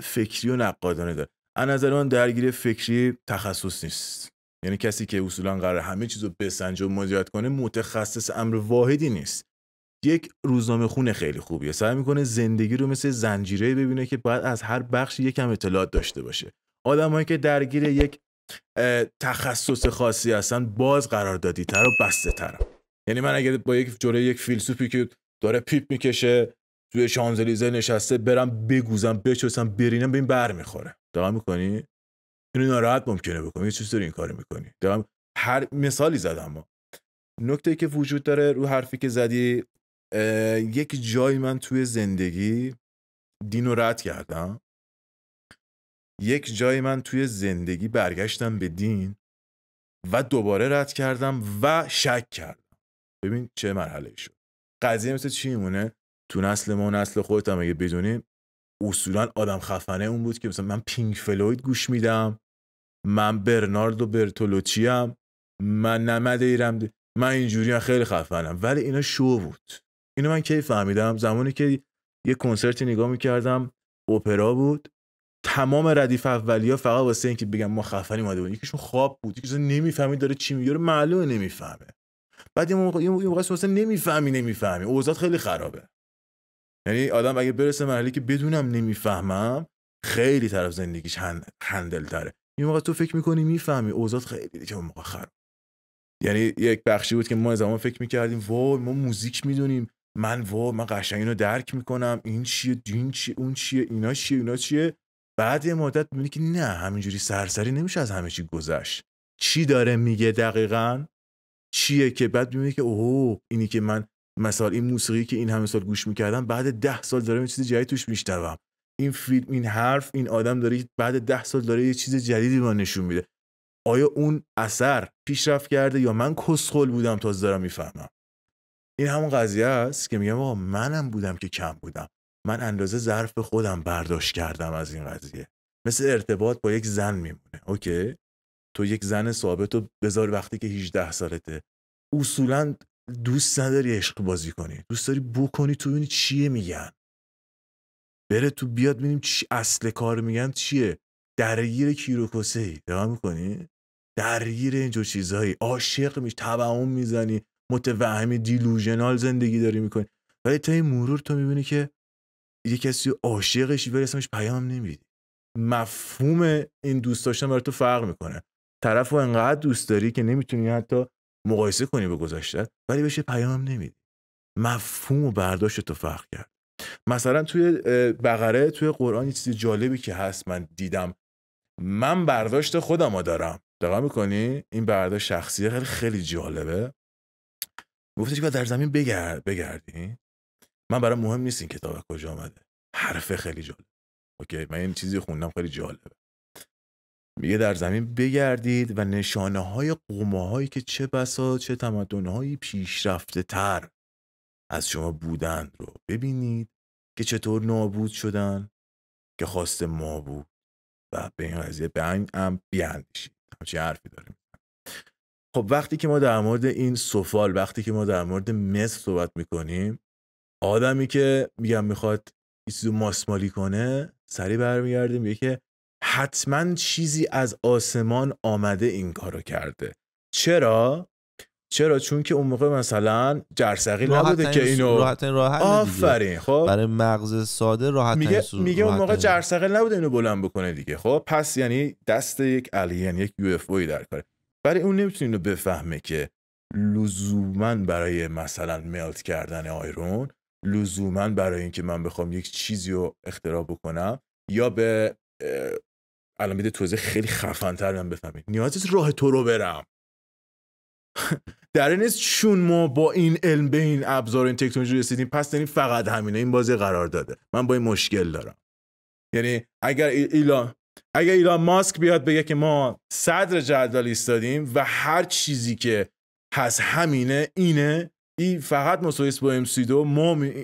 فکری و نقادانه دار از نظر درگیر فکری تخصص نیست یعنی کسی که اصولا قرار همه چیزو بسنج و مدیریت کنه متخصص امر واحدی نیست یک روزنامه خونه خیلی خوبیه سعی میکنه زندگی رو مثل زنجیره ببینه که باید از هر بخش یکم اطلاعات داشته باشه آدمایی که درگیر یک تخصص خاصی هستن باز دادی تر و بسته ترم یعنی من اگه با یک جوره یک فیلسوفی که داره پیپ میکشه توی شانزلیزه نشسته برم بگوزم بچوسم برینم به این بر میخوره دقیق میکنی اینو ناراحت ممکنه بکنی چیز داری این کارو میکنی دقیق هر مثالی زدم ما نکته که وجود داره رو حرفی که زدی یک جایی من توی زندگی دین رد کردم یک جایی من توی زندگی برگشتم به دین و دوباره رد کردم و شک کردم ببین چه مرحله ای شد قضیه مثل چی میمونه تو نسل ما و نسل خودت هم اگه بدونیم اصولا آدم خفنه اون بود که مثلا من پینک فلوید گوش میدم من برناردو برتولوچی هم من نمد ایرم دی. من اینجوری هم خیلی خفنم ولی اینا شو بود اینو من کی فهمیدم زمانی که یه کنسرتی نگاه میکردم اپرا بود تمام ردیف اولیا فقط واسه اینکه بگم ما خفنی ماده بود یکیشون خواب بود یکیشون نمیفهمید داره چی میگه معلومه نمیفهمه بعد یه موقع یه موقع اصلا نمیفهمی نمیفهمی اوضاع خیلی خرابه یعنی آدم اگه برسه مرحله که بدونم نمیفهمم خیلی طرف زندگیش هند... هندل تره یه موقع تو فکر میکنی میفهمی اوضاع خیلی دیگه اون موقع خراب یعنی یک بخشی بود که ما زمان فکر میکردیم وای ما موزیک میدونیم من وای من قشنگ اینو درک میکنم این چیه دین چیه اون چیه اینا چیه اینا چیه بعد یه مدت میبینی که نه همینجوری سرسری نمیشه از همه چی گذشت چی داره میگه دقیقاً چیه که بعد میبینی که اوه اینی که من مثلا این موسیقی که این همه سال گوش میکردم بعد ده سال داره یه چیز جدید توش میشنوم این فیلم این حرف این آدم داره بعد ده سال داره یه چیز جدیدی به نشون میده آیا اون اثر پیشرفت کرده یا من کسخل بودم تا دارم میفهمم این همون قضیه است که میگم آقا منم بودم که کم بودم من اندازه ظرف خودم برداشت کردم از این قضیه مثل ارتباط با یک زن میمونه اوکی تو یک زن ثابت و بذار وقتی که 18 سالته اصولا دوست نداری عشق بازی کنی دوست داری بکنی تو ببینی چیه میگن بره تو بیاد ببینیم چی اصل کار میگن چیه درگیر کیروکوسه ای دقیق میکنی درگیر اینجور چیزهایی عاشق میش تبعون میزنی متوهمی دیلوژنال زندگی داری میکنی ولی تا این مرور تو میبینی که یه کسی عاشقشی ولی اسمش پیام نمیدی مفهوم این دوست داشتن برای تو فرق میکنه طرف رو انقدر دوست داری که نمیتونی حتی مقایسه کنی به ولی بهش پیام نمیدی مفهوم و برداشت تو فرق کرد مثلا توی بقره توی قرآن یه چیز جالبی که هست من دیدم من برداشت خودم رو دارم دقیقا میکنی این برداشت شخصی خیلی خیلی جالبه گفتش که در زمین بگرد بگردی من برای مهم نیست این کتاب کجا آمده حرفه خیلی جالب اوکی من این چیزی خوندم خیلی جالبه میگه در زمین بگردید و نشانه های قومه هایی که چه بسا چه تمدن هایی پیشرفته تر از شما بودند رو ببینید که چطور نابود شدن که خواست ما بود و به این قضیه به این هم بیاندیشید همچین حرفی داره خب وقتی که ما در مورد این سفال وقتی که ما در مورد مصر صحبت میکنیم آدمی که میگم میخواد یه چیزو ماسمالی کنه سری برمیگردیم میگه که حتما چیزی از آسمان آمده این کارو کرده چرا چرا چون که اون موقع مثلا جرثقیل نبوده که اینو راحت راحت آفرین خب برای مغز ساده راحت میگه میگه اون موقع جرثقیل نبوده اینو بلند بکنه دیگه خب پس یعنی دست یک الین یعنی یک یو اف در کاره برای اون نمیتونه اینو بفهمه که لزوما برای مثلا ملت کردن آیرون لزوما برای اینکه من بخوام یک چیزی رو اختراع بکنم یا به الان میده توضیح خیلی خفن تر من بفهمید راه تو رو برم در نیست چون ما با این علم به این ابزار این تکنولوژی رسیدیم پس یعنی فقط همینه این بازی قرار داده من با این مشکل دارم یعنی اگر ایلان اگر ایلان ماسک بیاد بگه که ما صدر جدول ایستادیم و هر چیزی که هست همینه اینه این فقط مسویس با ام سی دو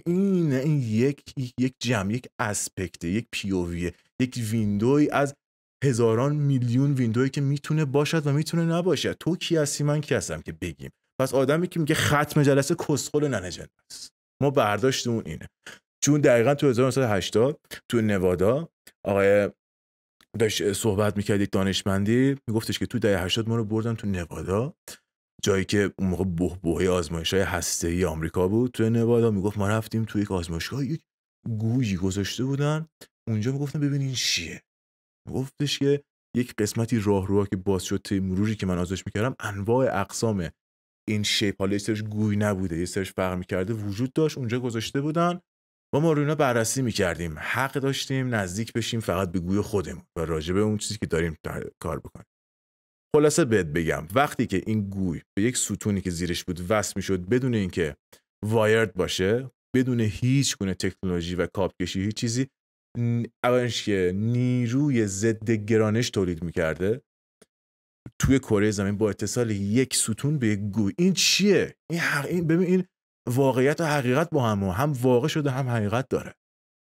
این یک یک جمع یک اسپکت یک او یک ویندوی از هزاران میلیون ویندوی که میتونه باشد و میتونه نباشد تو کی هستی من کی هستم که بگیم پس آدمی که میگه ختم جلسه کسخل ننه است ما برداشتمون اینه چون دقیقا تو 1980 تو نوادا آقای داشت صحبت میکرد یک دانشمندی میگفتش که تو دهه 80 ما رو بردم تو نوادا جایی که اون موقع بوه آزمایش های هسته ای آمریکا بود تو نوادا میگفت ما رفتیم تو یک آزمایشگاه یک گویی گذاشته بودن اونجا میگفتن ببینین چیه گفتش که یک قسمتی راهرو که باز شد تی مروری که من ازش میکردم انواع اقسام این شیپ حالا سرش گوی نبوده یه سرش فرق میکرده وجود داشت اونجا گذاشته بودن و ما رو بررسی میکردیم حق داشتیم نزدیک بشیم فقط به گوی خودمون و راجع اون چیزی که داریم کار بکنیم خلاصه بهت بگم وقتی که این گوی به یک ستونی که زیرش بود وصل میشد بدون اینکه وایرد باشه بدون هیچ گونه تکنولوژی و کاپکشی هیچ چیزی که نیروی ضد گرانش تولید میکرده توی کره زمین با اتصال یک ستون به یک گوی این چیه این, حق... این ببین این واقعیت و حقیقت با هم هم واقع شده هم حقیقت داره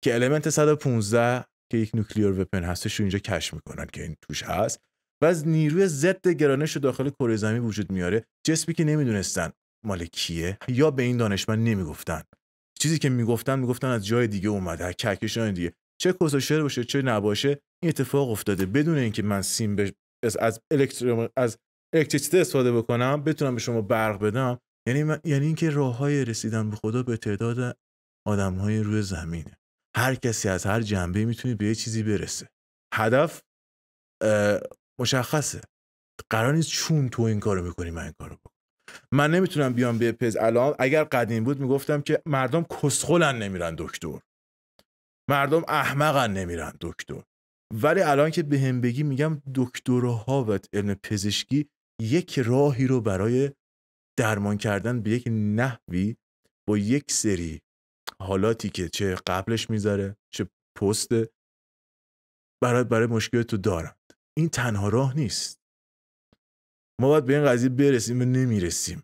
که المنت 115 که یک نوکلیر وپن هستش رو اینجا کش میکنن که این توش هست و از نیروی ضد گرانش رو داخل کره زمین وجود میاره جسمی که نمیدونستن مال کیه یا به این دانشمند نمیگفتن چیزی که میگفتن میگفتن از جای دیگه اومده کهکشان دیگه چه کوسوشر باشه چه نباشه این اتفاق افتاده بدون اینکه من سیم بش... از الکترو از الکتریسیته استفاده بکنم بتونم به شما برق بدم یعنی من... یعنی اینکه راههای رسیدن به خدا به تعداد آدمهای روی زمینه هر کسی از هر جنبه میتونه به یه چیزی برسه هدف مشخصه قرار نیست چون تو این کارو میکنی من این کارو بکنم من نمیتونم بیام به پز الان اگر قدیم بود میگفتم که مردم کسخلن نمیرن دکتر مردم احمقن نمیرن دکتر ولی الان که به هم بگی میگم دکترها و علم پزشکی یک راهی رو برای درمان کردن به یک نحوی با یک سری حالاتی که چه قبلش میذاره چه پست برای برای مشکل تو دارند این تنها راه نیست ما باید به این قضیه برسیم و نمیرسیم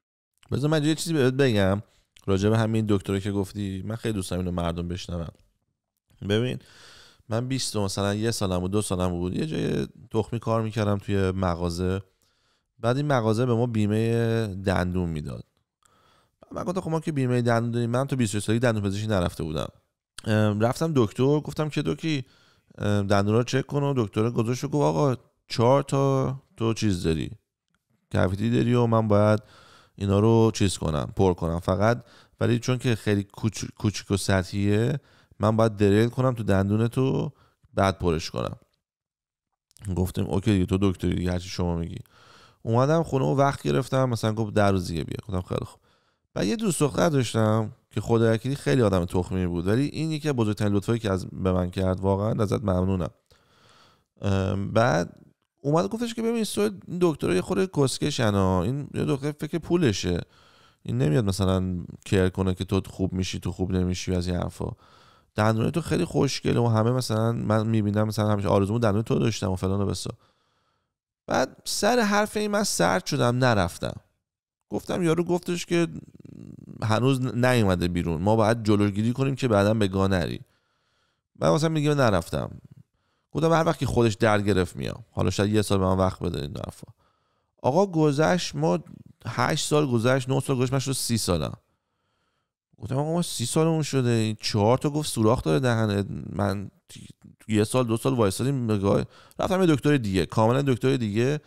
بذار من یه چیزی بهت بگم راجع به همین دکتری که گفتی من خیلی دوست دارم اینو مردم بشنوم ببین من 20 مثلا یه سالم و دو سالم بود یه جای تخمی کار میکردم توی مغازه بعد این مغازه به ما بیمه دندون میداد من گفتم خب ما که بیمه دندون داریم من تو 20 سالی دندون پزشکی نرفته بودم رفتم دکتر گفتم که دکی دندون رو چک کن و دکتر گذاشت و گفت آقا چهار تا تو چیز داری کفیتی داری و من باید اینا رو چیز کنم پر کنم فقط ولی چون که خیلی کوچیک و سطحیه من باید دریل کنم تو دندون تو بعد پرش کنم گفتم اوکی دیگه تو دکتری دیگه هرچی شما میگی اومدم خونه و وقت گرفتم مثلا گفت در روز دیگه بیا گفتم خیلی خوب بعد یه دوست دختر داشتم که خدا خیلی آدم تخمی بود ولی این یکی بزرگترین لطفایی که از به من کرد واقعا ازت ممنونم بعد اومد گفتش که ببین سوید این دکترا یه خورده کسکشن این یه دکتر فکر پولشه این نمیاد مثلا کر کنه که تو خوب میشی تو خوب نمیشی از این حرفا دندون تو خیلی خوشگله و همه مثلا من میبینم مثلا همیشه آرزومو دندون تو داشتم و فلان و بسا بعد سر حرف این من سرد شدم نرفتم گفتم یارو گفتش که هنوز نیومده بیرون ما باید جلوگیری کنیم که بعدا به گا نری من مثلا میگم نرفتم گفتم هر وقت که خودش در گرفت میام حالا شاید یه سال به من وقت بده این آقا گذشت ما 8 سال گذشت 9 سال گذشت من شد سی سالم گفتم آقا ما سی اون شده چهار تا گفت سوراخ داره دهنه من یه سال دو سال وایسادیم نگاه رفتم یه دکتر دیگه کاملا دکتر دیگه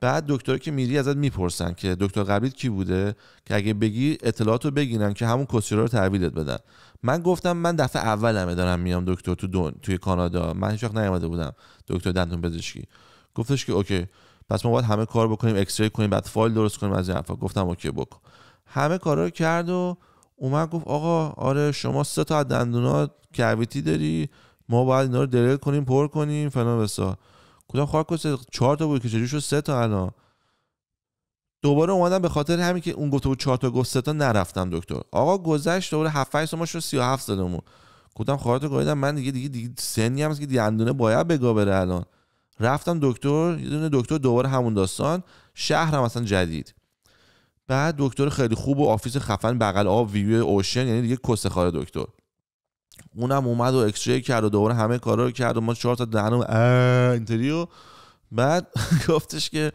بعد دکتر که میری ازت میپرسن که دکتر قبلیت کی بوده که اگه بگی اطلاعات رو بگیرن که همون کسیرا رو تحویلت بدن من گفتم من دفعه اولمه دارم میام دکتر تو دون توی کانادا من هیچ وقت نیومده بودم دکتر دندون پزشکی گفتش که اوکی پس ما باید همه کار بکنیم اکسری کنیم بعد فایل درست کنیم از این حرفا گفتم اوکی بکن همه کارا رو کرد و اومد گفت آقا آره شما سه تا دندونات دندونا کویتی داری ما باید اینا رو درل کنیم پر کنیم فلان بسا کدام خاک چهار تا بود که چجوری شد سه تا الان دوباره اومدم به خاطر همین که اون گفته بود چهار تا گفت سه تا نرفتم دکتر آقا گذشت دوباره 7 8 ما شد 37 زدمون گفتم خواهرت من دیگه دیگه دیگه سنی هم که دندونه باید بگا بره الان رفتم دکتر یه دونه دکتر دوباره همون داستان شهرم مثلا جدید بعد دکتر خیلی خوب و آفیس خفن بغل آب ویو اوشن یعنی دیگه کس خاره دکتر اونم اومد و اکسری کرد و دوباره همه کارا رو کرد و ما چهار تا دهنم اینطوری بعد گفتش که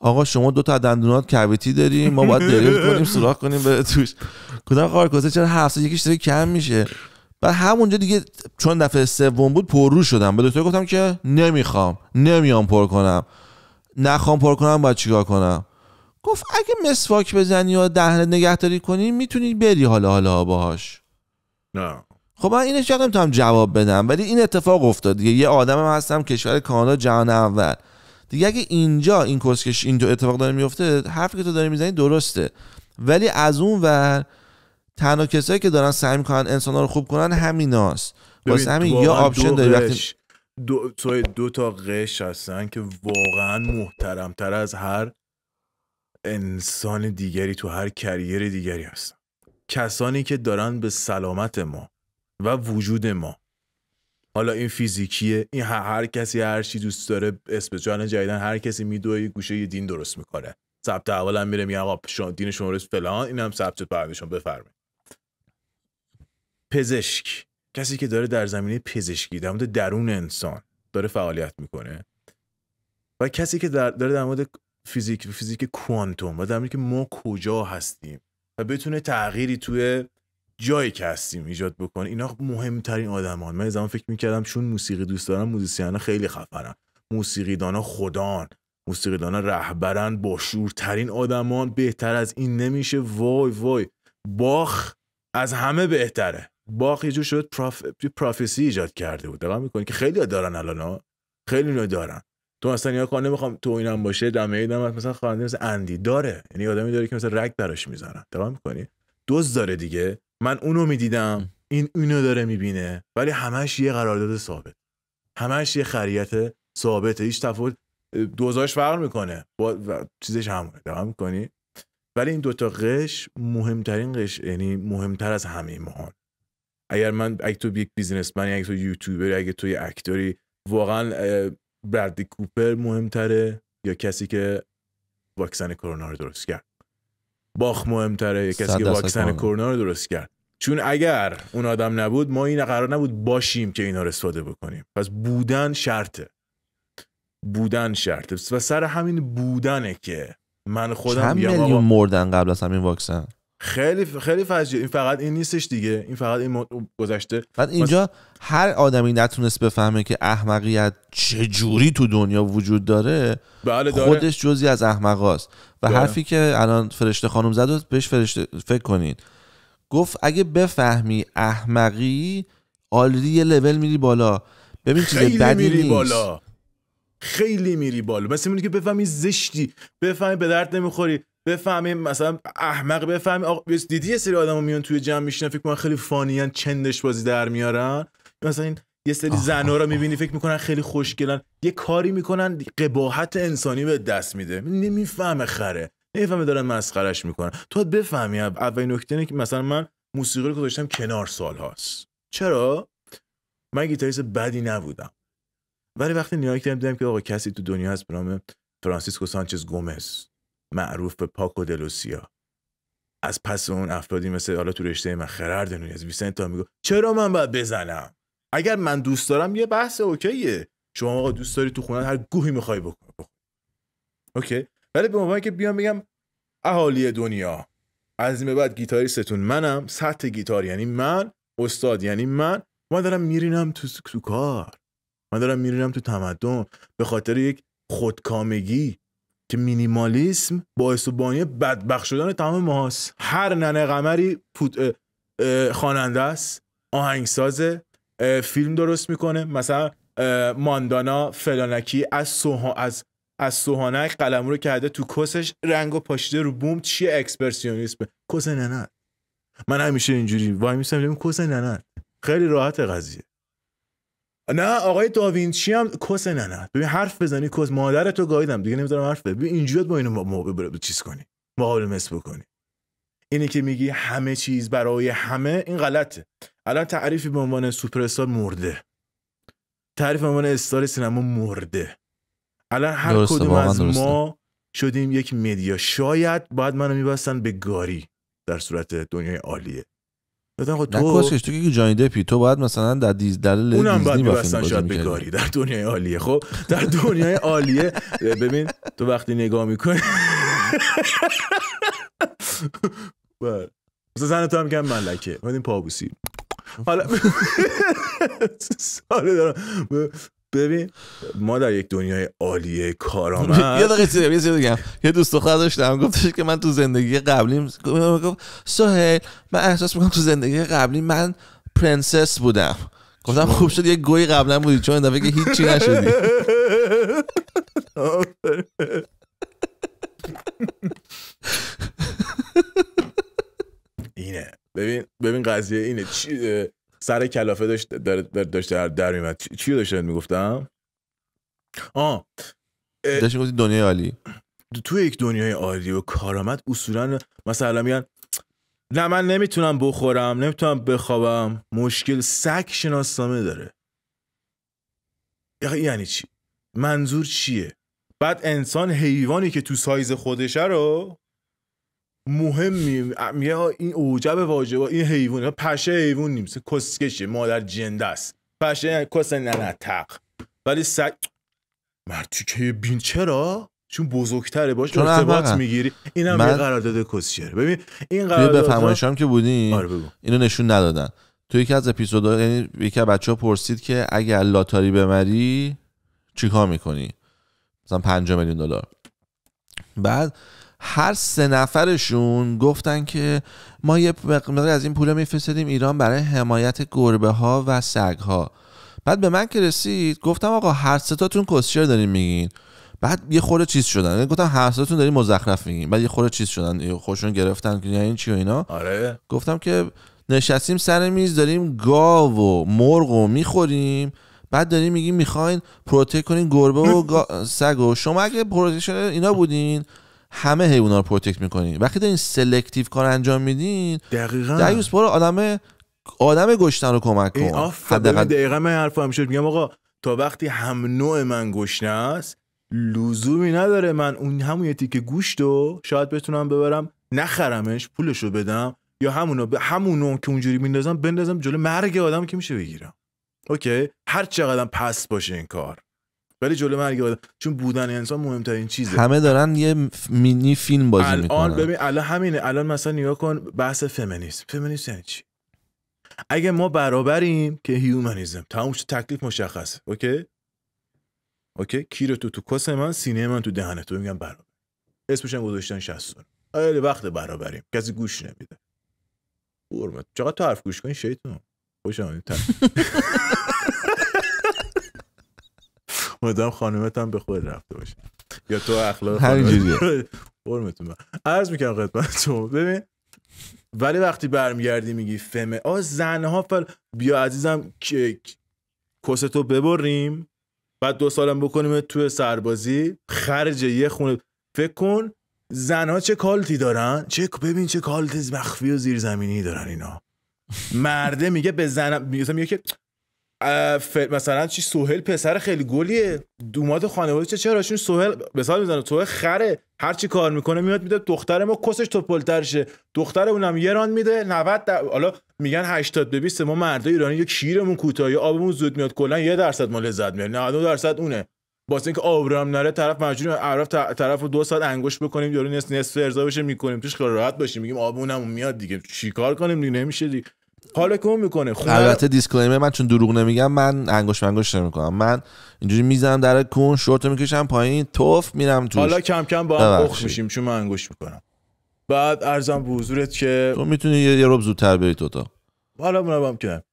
آقا شما دو تا دندونات کویتی داری ما باید دریل کنیم سوراخ کنیم به توش کدام کوسه چرا هفته یکیش داره کم میشه بعد همونجا دیگه چون دفعه سوم بود پررو شدم به دکتر گفتم که نمیخوام نمیام پر کنم نخوام پر کنم باید چیکار کنم گفت اگه مسواک بزنی یا دهنت نگهداری کنی میتونی بری حالا حالا باهاش نه خب من اینش یادم نمیتونم جواب بدم ولی این اتفاق افتاد دیگه یه هم هستم کشور کانادا جهان اول دیگه اگه اینجا این کسکش این تو اتفاق داره میفته حرفی که تو داری میزنی درسته ولی از اون ور تنها کسایی که دارن سعی میکنن انسان رو خوب کنن همیناست واسه همین یا آپشن داری وقتی دو, دو تا قش هستن که واقعا تر از هر انسان دیگری تو هر کریر دیگری هست کسانی که دارن به سلامت ما و وجود ما حالا این فیزیکیه این هر کسی هر چی دوست داره اسم جان جدیدن هر کسی میدوه گوشه یه دین درست میکنه ثبت اول هم میره میگه آقا دین شما رو فلان اینم ثبت بعدشون بفرمایید پزشک کسی که داره در زمینه پزشکی در مورد درون انسان داره فعالیت میکنه و کسی که در داره در مورد فیزیک فیزیک کوانتوم و در که ما کجا هستیم و بتونه تغییری توی جایی که هستیم ایجاد بکنه اینا مهمترین آدمان من زمان فکر میکردم چون موسیقی دوست دارم ها خیلی خفنن موسیقیدانا خدان موسیقیدانا رهبرن باشورترین آدمان بهتر از این نمیشه وای وای باخ از همه بهتره باخ یه جور شد پراف... ایجاد کرده بود دقیقا میکنی که خیلی دارن الان خیلی دارن تو مثلا یا کانه میخوام تو اینم باشه دمه ایدم مثلا خواننده مثلا اندی داره یعنی آدمی داره که مثلا رگ براش میذارن تمام میکنی دوز داره دیگه من اونو میدیدم این اونو داره میبینه ولی همش یه قرارداد ثابت همش یه خریت ثابته هیچ تفاوت دوزاش فرق میکنه با چیزش همونه تمام میکنی ولی این دوتا قش مهمترین قش یعنی مهمتر از همه ماهان اگر من اگه تو یک اگه تو یوتیوبری اگه تو اکتوری واقعا بردی کوپر مهمتره یا کسی که واکسن کرونا رو درست کرد باخ مهمتره یا کسی که واکسن کرونا رو درست کرد چون اگر اون آدم نبود ما این قرار نبود باشیم که اینا رو استفاده بکنیم پس بودن شرطه بودن شرطه و سر همین بودنه که من خودم چند میلیون مردن قبل از همین واکسن خیلی خیلی این فقط این نیستش دیگه این فقط این گذشته بعد اینجا هر آدمی نتونست بفهمه که احمقیت چه جوری تو دنیا وجود بله، داره, خودش جزی از احمقاست و حرفی که الان فرشته خانم زد بهش فرشته فکر کنید گفت اگه بفهمی احمقی آلردی یه لول میری بالا ببین چیز بدی میری بالا خیلی میری بالا مثل که بفهمی زشتی بفهمی به درد نمیخوری بفهمیم مثلا احمق بفهمیم آقا دیدی یه سری آدمو میان توی جمع میشینن فکر میکنن خیلی فانیان چندش بازی در میارن مثلا این یه سری زنا رو میبینی فکر میکنن خیلی خوشگلن یه کاری میکنن قباحت انسانی به دست میده نمیفهمه خره نمیفهمه دارن مسخرش میکنن تو بفهمی اولین نکته اینه که مثلا من موسیقی رو گذاشتم کنار سال هاست چرا من گیتاریست بدی نبودم ولی وقتی نیاک دیدم دیدم که آقا کسی تو دنیا هست به نام فرانسیسکو سانچز گومز معروف به پاکو دلوسیا از پس اون افرادی مثل حالا تو رشته من از از ویسنتا میگو چرا من باید بزنم اگر من دوست دارم یه بحث اوکیه شما آقا دوست داری تو خونه هر گوهی میخوای بکن اوکی ولی به عنوان که بیام بگم اهالی دنیا از این بعد ستون منم سطح گیتار یعنی من استاد یعنی من من دارم میرینم تو, تو کار من دارم میرینم تو تمدن به خاطر یک خودکامگی که مینیمالیسم باعث و بانی بدبخ شدن تمام ماست هر ننه قمری خواننده است آهنگسازه فیلم درست میکنه مثلا ماندانا فلانکی از سوها از از سوهانک قلم رو کرده تو کسش رنگ و پاشیده رو بوم چیه اکسپرسیونیسم کس ننه من همیشه اینجوری وای میسم کس ننه خیلی راحت قضیه نه آقای داوینچی هم کس نه نه ببین حرف بزنی کس مادر تو گایدم دیگه نمیذارم حرف بزنی ببین با اینو ما چیز کنی مقابل مس بکنی اینی که میگی همه چیز برای همه این غلطه الان تعریفی به عنوان سوپر استار مرده تعریف به عنوان استار سینما مرده الان هر کدوم از ما شدیم یک مدیا شاید باید منو میبستن به گاری در صورت دنیای عالیه آقا تو نکوسش تو که جانی دپی تو باید مثلا در دیز دلیل اونم باید بستن شاید بگاری در دنیای عالیه خب در دنیای عالیه ببین تو وقتی نگاه میکنی بله مثلا زن تو هم میگن ملکه بعد این پابوسی حالا ساله دارم ببین ما در یک دنیای عالیه کارآمد یه دقیقه چیزی یه یه دوست دختر داشتم گفتش که من تو زندگی قبلی گفت سهیل من احساس میکنم تو زندگی قبلی من پرنسس بودم گفتم خوب شد یه گوی قبلا بودی چون دفعه که هیچی نشدی اینه ببین ببین قضیه اینه چی سر کلافه داشت در, در, داشت در, در میمد چی رو داشتم میگفتم آه داشتی گفتی دنیای عالی تو یک دنیای عالی و کارآمد اصولا مثلا میگن نه من نمیتونم بخورم نمیتونم بخوابم مشکل سگ شناسنامه داره یعنی, یعنی چی منظور چیه بعد انسان حیوانی که تو سایز خودشه رو مهمی میگه این اوجب واجبه این حیوانه پشه حیوان نیم کسکشه مادر جنده است پشه کس ننتق ولی سگ که بین چرا چون بزرگتره باش چون ارتباط میگیری این هم من... یه قرارداد کسچر ببین این قرار به ها... که بودی آره، اینو نشون ندادن تو یکی از اپیزودها یعنی یکی از ها پرسید که اگر لاتاری بمری چیکار میکنی مثلا 5 میلیون دلار بعد هر سه نفرشون گفتن که ما یه مقداری از این پول میفرستیم ایران برای حمایت گربه ها و سگ ها بعد به من که رسید گفتم آقا هر تاتون کسشر دارین میگین بعد یه خورده چیز شدن گفتم هر تاتون دارین مزخرف میگین بعد یه خورده چیز شدن خوشون گرفتن که این یعنی چی و اینا آره گفتم که نشستیم سر میز داریم گاو و مرغ و میخوریم بعد داریم میگیم میخواین پروتک کنین گربه و سگ و شما اگه پروتکشن اینا بودین همه حیونا رو پروتکت میکنین وقتی دارین سلکتیو کار انجام میدین دقیقاً دیوس برو آدم آدم گشتن رو کمک کن حداقل دقیقاً من هم همیشه میگم آقا تا وقتی هم نوع من گشنه است لزومی نداره من اون همون یه تیکه گوشت رو شاید بتونم ببرم نخرمش پولش رو بدم یا همونو به همونو که اونجوری میندازم بندازم جلو مرگ آدم که میشه بگیرم اوکی هر چقدرم پس باشه این کار ولی جلو مرگ آدم چون بودن انسان مهمترین چیزه همه دارن یه مینی فیلم بازی میکنن الان ببین الان همینه الان مثلا نگاه کن بحث فمینیسم فمینیسم یعنی چی اگه ما برابریم که هیومنیزم تمومش تکلیف مشخصه اوکی اوکی کیرو تو تو کس من سینه من تو دهنه تو میگم برابر اسمش هم گذاشتن 60 خیلی وقت برابریم کسی گوش نمیده قربت چقدر تو حرف گوش کنی شیطان خوش مدام خانومت هم به خود رفته باشه یا تو اخلاق همینجوریه قرمتون عرض میکنم خدمت تو ببین ولی وقتی برمیگردی میگی فمه آ زنها فر بیا عزیزم کیک تو ببریم بعد دو سالم بکنیم تو سربازی خرج یه خونه فکر کن زنها چه کالتی دارن چه ببین چه کالت مخفی و زیرزمینی دارن اینا مرده میگه به زن میگه که مثلا چی سوهل پسر خیلی گلیه دومات خانواده چه چراشون سوهل مثال میزنه تو خره هر چی کار میکنه میاد میده دختر ما کسش تو شه دختر اونم یه ران میده 90 در... حالا میگن 80 به 20 ما مردای ایرانی یه کیرمون کوتاه یا آبمون زود میاد کلا یه درصد ما لذت میبریم 90 درصد اونه واسه اینکه آبرام نره طرف مجبور عرف طرف رو دو ساعت انگوش بکنیم یارو نصف نصف ارضا بشه میکنیم توش خیلی راحت باشیم میگیم آبمونم میاد دیگه چیکار کنیم دیگه نمیشه دیگه حالا اون میکنه البته دیسکلیمر من چون دروغ نمیگم من انگوش انگوش نمیکنم من اینجوری میزنم در کون شورتو میکشم پایین توف میرم توش حالا کم کم با هم بخش میشیم چون من انگوش میکنم بعد ارزم به حضورت که تو میتونی یه رب زودتر بری تو تا حالا هم که بعد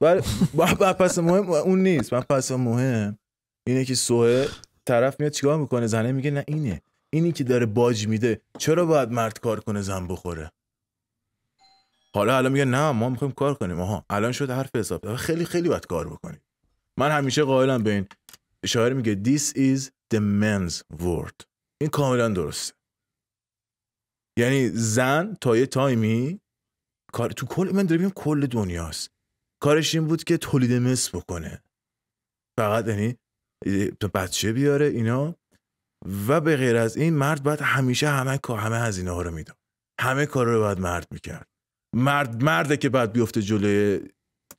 بله، بله، بله، پس مهم اون نیست من پس مهم اینه که سوه طرف میاد چیکار میکنه زنه میگه نه اینه اینی که داره باج میده چرا باید مرد کار کنه زن بخوره حالا الان میگه نه ما میخوایم کار کنیم آها الان شد حرف حساب خیلی خیلی باید کار بکنیم من همیشه قائلم به این شاعر میگه this is the man's world این کاملا درسته یعنی زن تا یه تایمی کار تو کل من دارم کل دنیاست کارش این بود که تولید مثل بکنه فقط یعنی بچه بیاره اینا و به غیر از این مرد باید همیشه همه کار همه هزینه ها رو میداد همه کار رو باید مرد میکرد مرد مرده که بعد بیفته جلوی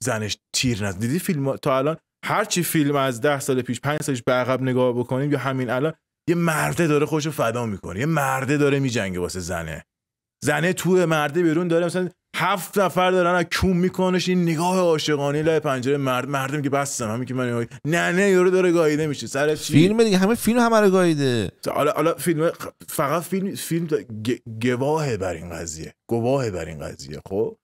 زنش تیر نزد دیدی فیلم تا الان هرچی فیلم از ده سال پیش پنج سالش به عقب نگاه بکنیم یا همین الان یه مرده داره خودشو فدا میکنه یه مرده داره میجنگه واسه زنه زنه تو مرده بیرون داره مثلا هفت نفر دارن کوم میکنش این نگاه عاشقانه لای پنجره مرد مردم که بس همین که من نه نه یارو داره گاییده میشه سر چی فیلم دیگه همه فیلم همه رو گاییده حالا حالا فیلم فقط فیلم فیلم گواه بر این قضیه گواه بر این قضیه خب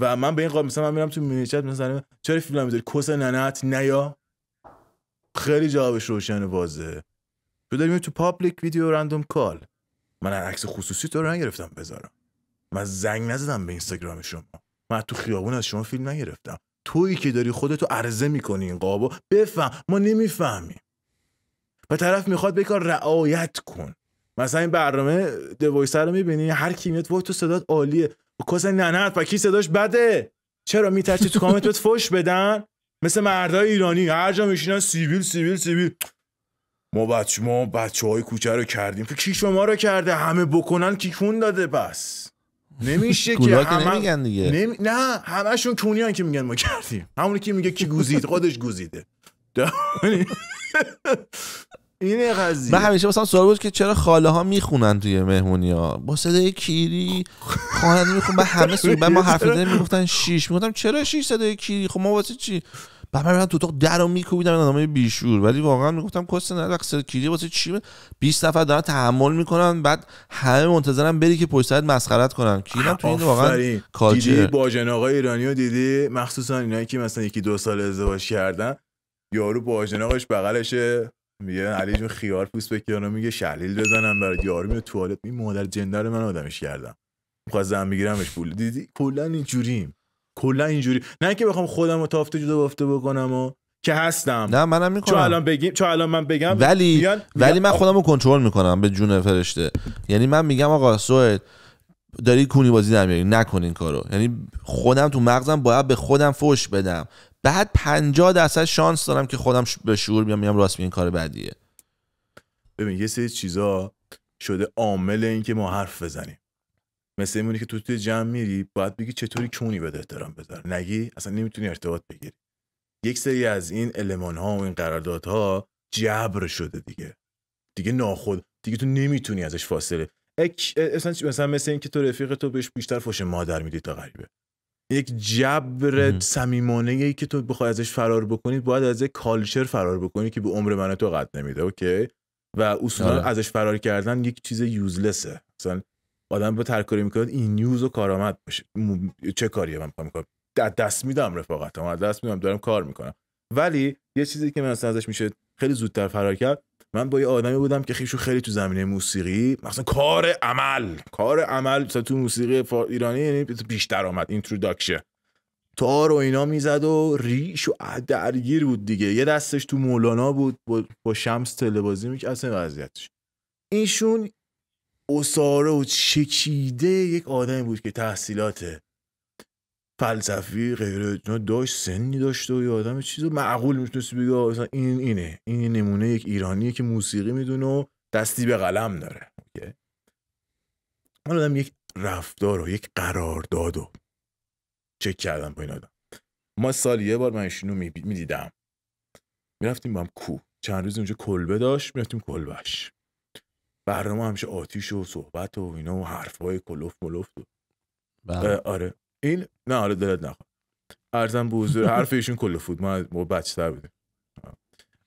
و من به این قضیه مثلا من میرم تو چت مثلا چرا فیلم میذاری کس ننت نیا خیلی جوابش روشن و واضحه تو داری تو پابلیک ویدیو رندوم کال من عکس خصوصی تو رو نگرفتم بذارم من زنگ نزدم به اینستاگرام شما من تو خیابون از شما فیلم نگرفتم تویی که داری خودتو عرضه میکنی این قابو بفهم ما نمیفهمیم و طرف میخواد به رعایت کن مثلا این برنامه دوایسر رو میبینی هر کی میاد تو صدات عالیه کس ننت و کی صداش بده چرا میترسی تو کامنت بهت فش بدن مثل مردای ایرانی هر جا میشینن سیویل سیویل سیویل ما بچه ما بچه های کوچه رو کردیم کی کیش رو کرده همه بکنن کیفون داده بس. نمیشه که همه نمیگن دیگه نمی... نه همشون کونیان که میگن ما کردیم همونی که میگه کی گوزید خودش گوزیده اینه قضیه من همیشه مثلا سوال بود که چرا خاله ها میخونن توی مهمونی ها با صدای کیری خواننده میخون به همه سو من ما حرف میگفتن شیش میگفتم چرا شیش صدای کیری خب ما واسه چی و من میرفتم تو اتاق در رو میکوبیدم این بیشور ولی واقعا میگفتم کس ندق کلی واسه چی 20 نفر دارن تحمل میکنن بعد همه منتظرم بری که پشت سرت مسخرت کنن کیرم تو این واقعا کاجی با باجن ایرانیو دیدی مخصوصا اینایی که مثلا یکی دو سال ازدواج کردن یارو با آقاش بغلشه میگه علی جون خیار پوست بکیانو میگه شلیل بزنم برای یارو میو توالت می مادر جندر من آدمش کردم میخواستم میگیرمش پول دیدی کلا اینجوریم کلا اینجوری نه اینکه بخوام خودم رو تافته جدا بافته بکنم و که هستم نه منم میکنم چون الان بگیم چون الان من بگم ولی ولی من خودم رو کنترل میکنم به جون فرشته یعنی من میگم آقا سوئد داری کونی بازی در میاری نکن این کارو یعنی خودم تو مغزم باید به خودم فوش بدم بعد 50 درصد شانس دارم که خودم به شعور بیام میگم راست این کار بعدیه ببین یه سری چیزا شده عامل اینکه ما حرف بزنیم مثل اینمونی که تو توی جمع میری باید بگی چطوری کونی بده احترام بذار نگی اصلا نمیتونی ارتباط بگیری یک سری از این المان ها و این قراردادها جبر شده دیگه دیگه ناخود دیگه تو نمیتونی ازش فاصله اک مثلا مثلا مثل اینکه تو رفیق تو بهش بیشتر فوش مادر میدی تا غریبه یک جبر صمیمانه که تو بخوای ازش فرار بکنی باید از یک کالچر فرار بکنی که به عمر من تو قد نمیده اوکی و اصولا آره. ازش فرار کردن یک چیز یوزلسه مثلا آدم به ترکاری میکنه این نیوز و کارآمد باشه چه کاریه من میکنم دست میدم رفاقتم هم دست میدم دارم کار میکنم ولی یه چیزی که من ازش میشه خیلی زودتر فرار کرد من با یه آدمی بودم که خیشو خیلی تو زمینه موسیقی مثلا کار عمل کار عمل تو موسیقی ایرانی یعنی بیشتر آمد اینتروداکشن تار و اینا میزد و ریش و درگیر بود دیگه یه دستش تو مولانا بود با, شمس تلبازی میکرد اصلا وضعیتش اصاره و چکیده یک آدمی بود که تحصیلات فلسفی غیر داشت سنی داشت و یه آدم چیز معقول میتونست بگه مثلا این اینه این نمونه یک ایرانیه که موسیقی میدونه و دستی به قلم داره من آدم یک رفتار و یک داد و چک کردم با این آدم ما سال یه بار من ایشونو میدیدم میرفتیم با هم کو چند روز اونجا کلبه داشت میرفتیم کلبهش برنامه همیشه آتیش و صحبت و اینا و حرفای کلوف ملوف و بله. آره این نه آره دلت نخواد ارزم به حضور حرف ایشون کلوف بود ما ما تر بودیم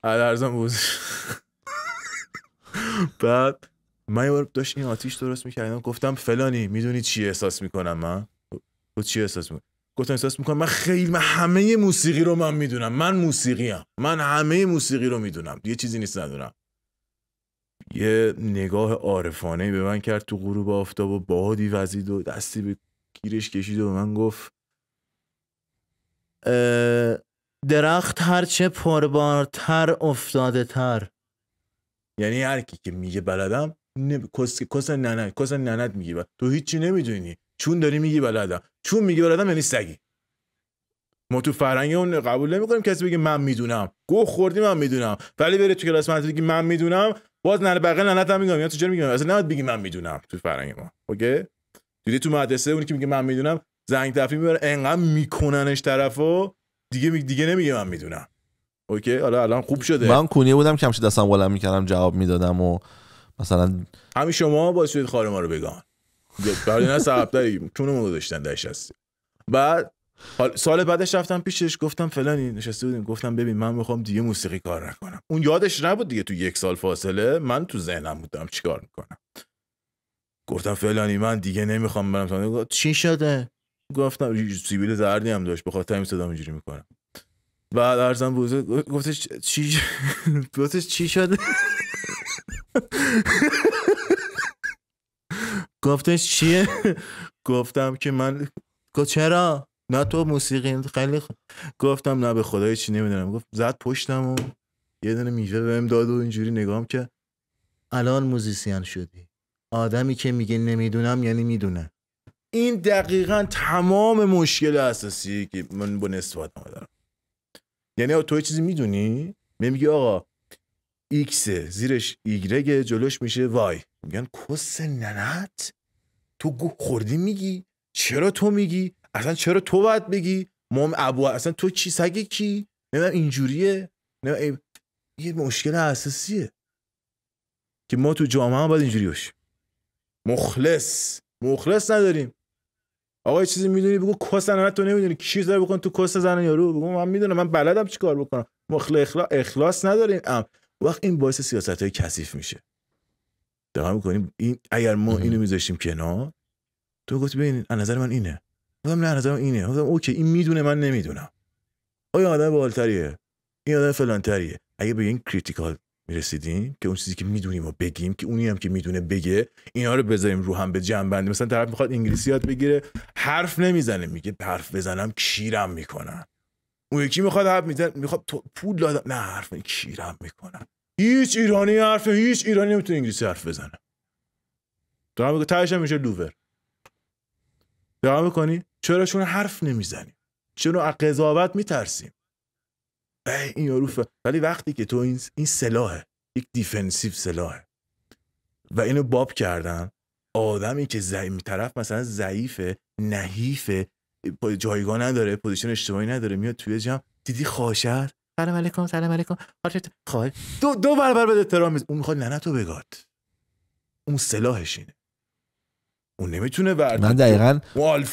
آره، ارزم به حضور بعد من یه بار داشت این آتیش درست میکردم گفتم فلانی میدونی چی احساس میکنم من تو چی احساس میکنم گفتم احساس میکنم من خیلی من همه موسیقی رو من میدونم من موسیقی هم. من همه موسیقی رو میدونم یه چیزی نیست ندونم یه نگاه عارفانه به من کرد تو غروب آفتاب و بادی وزید و دستی به گیرش کشید و به من گفت درخت هرچه پربارتر افتاده تر یعنی هر کی که میگه بلدم کس کس ننت میگی بلد. تو هیچی نمیدونی چون داری میگی بلدم چون میگی بلدم یعنی سگی ما تو فرهنگ اون قبول نمی کنیم کسی بگه من میدونم گوه خوردی من میدونم ولی بره تو کلاس من بگی من میدونم باز نه بغل لعنت هم میگم یا تو چه میگم اصلا بگی من میدونم تو فرنگ ما اوکی دیدی تو مدرسه اونی که میگه من میدونم زنگ تفریح میبره انقدر میکننش طرفو دیگه می... دیگه نمیگه من میدونم اوکی حالا الان خوب شده من کونیه بودم که همش دستم بالا میکردم جواب میدادم و مثلا همین شما با سوید خار ما رو بگان بعد نه سبب داری چون گذاشتن داش بعد سال بعدش رفتم پیشش گفتم فلانی نشسته بودیم گفتم ببین من میخوام دیگه موسیقی کار نکنم اون یادش نبود دیگه تو یک سال فاصله من تو ذهنم بودم چیکار میکنم گفتم فلانی من دیگه نمیخوام برم سانه چی شده گفتم سیبیل زردی هم داشت بخاطر این صدا اینجوری میکنم بعد ارزم بود گفتش چی گفتش چی شده گفتش چیه گفتم که من گفت چرا نه تو موسیقی خیلی خ... گفتم نه به خدای چی نمیدونم گفت زد پشتم و یه دونه میوه بهم داد و اینجوری نگام که الان موزیسین شدی آدمی که میگه نمیدونم یعنی میدونه این دقیقا تمام مشکل اساسی که من با نسبت دارم یعنی تو چیزی میدونی میگی آقا ایکس زیرش ایگرگه جلوش میشه وای میگن کس ننت تو خوردی میگی چرا تو میگی اصلا چرا تو باید بگی مام ابو اصلا تو چی سگه کی نمیدونم اینجوریه نمیدونم یه مشکل اساسیه که ما تو جامعه هم باید اینجوری باشیم مخلص مخلص نداریم آقا چیزی میدونی بگو کسن تو نمیدونی کی داره بکن تو کس زن یارو بگو من میدونم من بلدم چیکار بکنم مخلص اخلاص نداریم ام وقت این باعث سیاست های کثیف میشه دقیقا میکنیم این اگر ما اینو میذاشتیم کنار تو گفت ببین از نظر من اینه گفتم نظرم اینه گفتم اوکی این میدونه من نمیدونم آیا آدم بالتریه این آدم فلانتریه اگه به این کریتیکال میرسیدیم که اون چیزی که میدونیم و بگیم که اونی هم که میدونه بگه اینا رو بذاریم رو هم به بندیم مثلا طرف میخواد انگلیسی یاد بگیره حرف نمیزنه میگه حرف بزنم کیرم میکنن اون یکی میخواد حرف میزنه میخواد پول لازم نه حرف کیرم میکنن هیچ ایرانی حرف هیچ ایرانی نمیتونه انگلیسی حرف بزنه تو هم میشه لوور دعا میکنی چرا چون حرف نمیزنیم چرا از قضاوت میترسیم این یارو ولی وقتی که تو این این سلاحه یک دیفنسیو سلاحه و اینو باب کردن آدمی که ضعیف طرف مثلا ضعیفه نحیفه جایگاه نداره پوزیشن اجتماعی نداره میاد توی جمع دیدی خاشر سلام علیکم سلام علیکم خواهد دو دو برابر بده ترامیز اون میخواد ننه تو بگاد اون سلاحش اینه اون نمیتونه ورد من دقیقا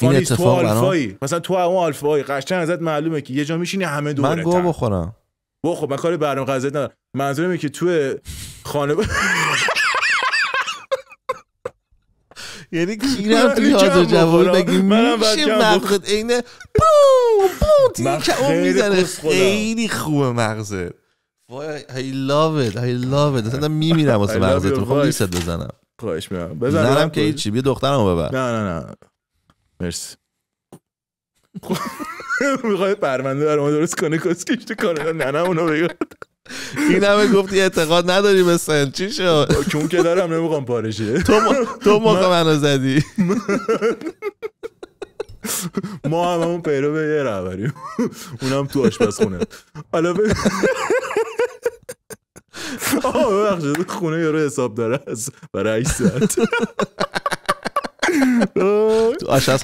این اتفاق تو آلفایی برام... مثلا تو اون آلفایی قشنگ ازت معلومه که یه جا میشینی همه دوره من گوه بخورم بخور من کاری برنامه غذایی ندارم منظورم اینه که تو خانه یعنی کیرم توی حاضر جواب بگی میشه مغزت اینه بو بو تیر که اون میزنه خیلی خوبه مغزت وای I love it I love it اصلا میمیرم واسه مغزت خب نیست بزنم خواهش میکنم نرم که هیچی بیا دخترمو ببر نه نه نه مرسی میخوای پرونده برای ما درست کنه کسکش تو نه نه اونو بگرد این همه گفتی اعتقاد نداری به سن چی شد چون که دارم نمیخوام پارشه تو تو موقع منو زدی ما همون پیرو به یه رهبریم اونم تو آشپزخونه حالا آه خونه یارو حساب داره از برای 8 ساعت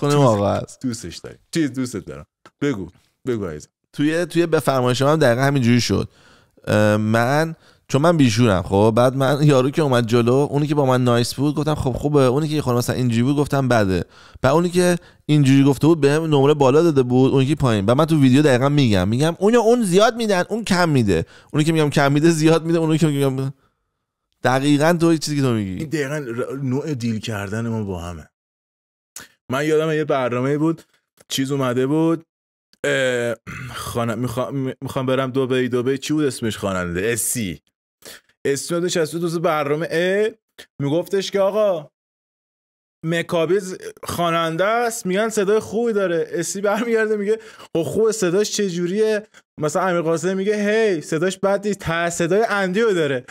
تو ما آقا هست دوستش داری چیز دوستت دارم بگو بگو عزیز توی توی بفرمایش شما هم دقیقا همینجوری شد من چون من بیجورم خب بعد من یارو که اومد جلو اونی که با من نایس بود گفتم خب خوبه اونی که خانم مثلا اینجوری بود گفتم بده بعد اونی که اینجوری گفته بود بهم نمره بالا داده بود اونی که پایین بعد من تو ویدیو دقیقا میگم میگم اون اون زیاد میدن اون کم میده اونی که میگم کم میده زیاد میده اونی که میگم دقیقا تو چیزی که تو میگی این دقیقا نوع دیل کردن ما با همه من یادم یه برنامه بود چیز اومده بود خانم میخوام برم دبی دبی چی بود اسمش خواننده اسی استاد 62 دوست برنامه ا میگفتش که آقا مکابیز خواننده است میگن صدای خوبی داره اسی برمیگرده میگه خب خوب صداش چجوریه مثلا امیر قاسم میگه هی صداش بد نیست صدای اندیو داره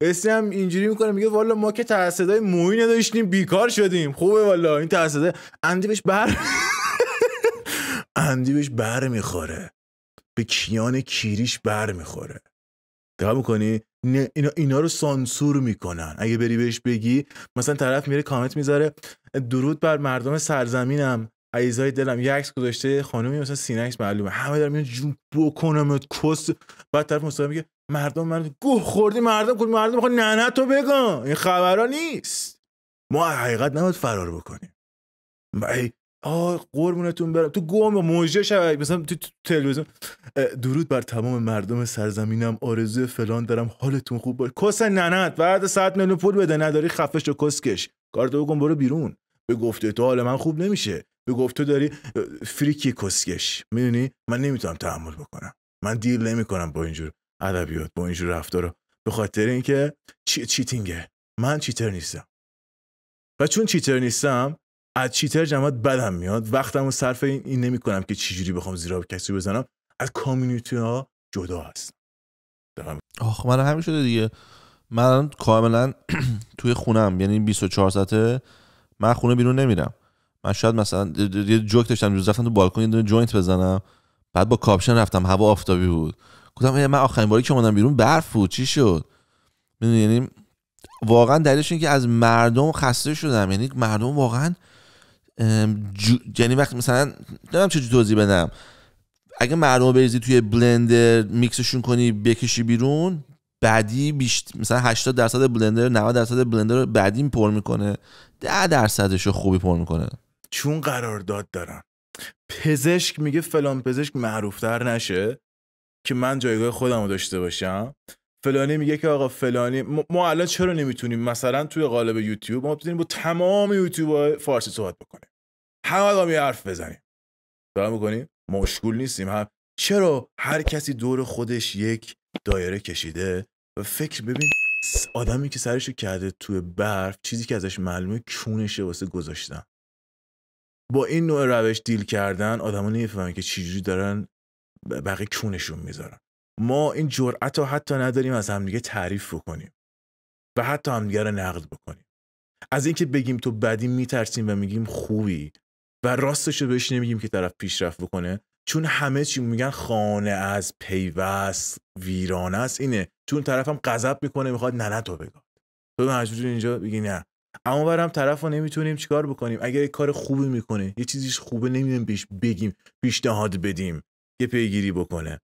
اسی هم اینجوری میکنه میگه والا ما که تا صدای موی نداشتیم بیکار شدیم خوبه والا این تا صدای اندی بهش بر اندی بهش بر میخوره به کیان کیریش بر میخوره دقت میکنی اینا, اینا رو سانسور میکنن اگه بری بهش بگی مثلا طرف میره کامنت میذاره درود بر مردم سرزمینم عیزای دلم یه عکس گذاشته خانمی مثلا سینکس معلومه همه دارم میان جون بکنم کس بعد طرف مصاحبه میگه مردم من گوه خوردی مردم کل مردم میخوان نه تو بگم این خبرها نیست ما حقیقت نباید فرار بکنیم آه قربونتون برم تو گم موجه شب مثلا تو تلویزیون درود بر تمام مردم سرزمینم آرزو فلان دارم حالتون خوب باشه کس ننت بعد ساعت میلیون پول بده نداری خفش و کسکش کار تو بکن برو بیرون به گفته تو حال من خوب نمیشه به گفته داری فریکی کسکش میدونی من نمیتونم تحمل بکنم من دیل نمیکنم با اینجور ادبیات با اینجور رفتارو به خاطر اینکه چی... چیتینگه من چیتر نیستم و چون چیتر نیستم از چیتر جماعت بدم میاد وقتمو صرف این, نمی کنم که چجوری بخوام زیرا به کسی بزنم از کامیونیتی ها جدا هست آخ من همین شده دیگه من کاملا توی خونم یعنی 24 ساعته من خونه بیرون نمیرم من شاید مثلا یه جوک داشتم روز رفتم تو بالکن یه دونه جوینت بزنم بعد با کاپشن رفتم هوا آفتابی بود گفتم من آخرین باری که اومدم بیرون برف بود چی شد یعنی واقعا دلیلش اینه که از مردم خسته شدم یعنی مردم واقعا جو... یعنی وقتی مثلا نمیدونم چه توضیح بدم اگه مردم بریزی توی بلندر میکسشون کنی بکشی بیرون بعدی بیشت مثلا 80 درصد بلندر 90 درصد بلندر بعدی پر میکنه 10 درصدش رو خوبی پر میکنه چون قرارداد دارن پزشک میگه فلان پزشک معروفتر نشه که من جایگاه خودم رو داشته باشم فلانی میگه که آقا فلانی ما الان چرا نمیتونیم مثلا توی قالب یوتیوب ما بتونیم با تمام یوتیوب فارسی صحبت بکنیم همه هم یه حرف بزنیم دارم میکنیم مشکول نیستیم هم چرا هر کسی دور خودش یک دایره کشیده و فکر ببین آدمی که سرشو کرده توی برف چیزی که ازش معلومه کونشه واسه گذاشتن با این نوع روش دیل کردن آدما نمیفهمن که چجوری دارن بقیه کونشون میذارن ما این جرأت رو حتی نداریم از همدیگه تعریف بکنیم و حتی همدیگه رو نقد بکنیم از اینکه بگیم تو بدی میترسیم و میگیم خوبی و راستش رو بهش نمیگیم که طرف پیشرفت بکنه چون همه چی میگن خانه از پیوست ویرانه است اینه چون طرفم غضب میکنه میخواد نه نه تو بگاد تو مجبور اینجا بگی نه اما برم طرف رو نمیتونیم چیکار بکنیم اگر یه کار خوبی میکنه یه چیزیش خوبه نمیدونیم بهش بگیم پیشنهاد بدیم یه پیگیری بکنه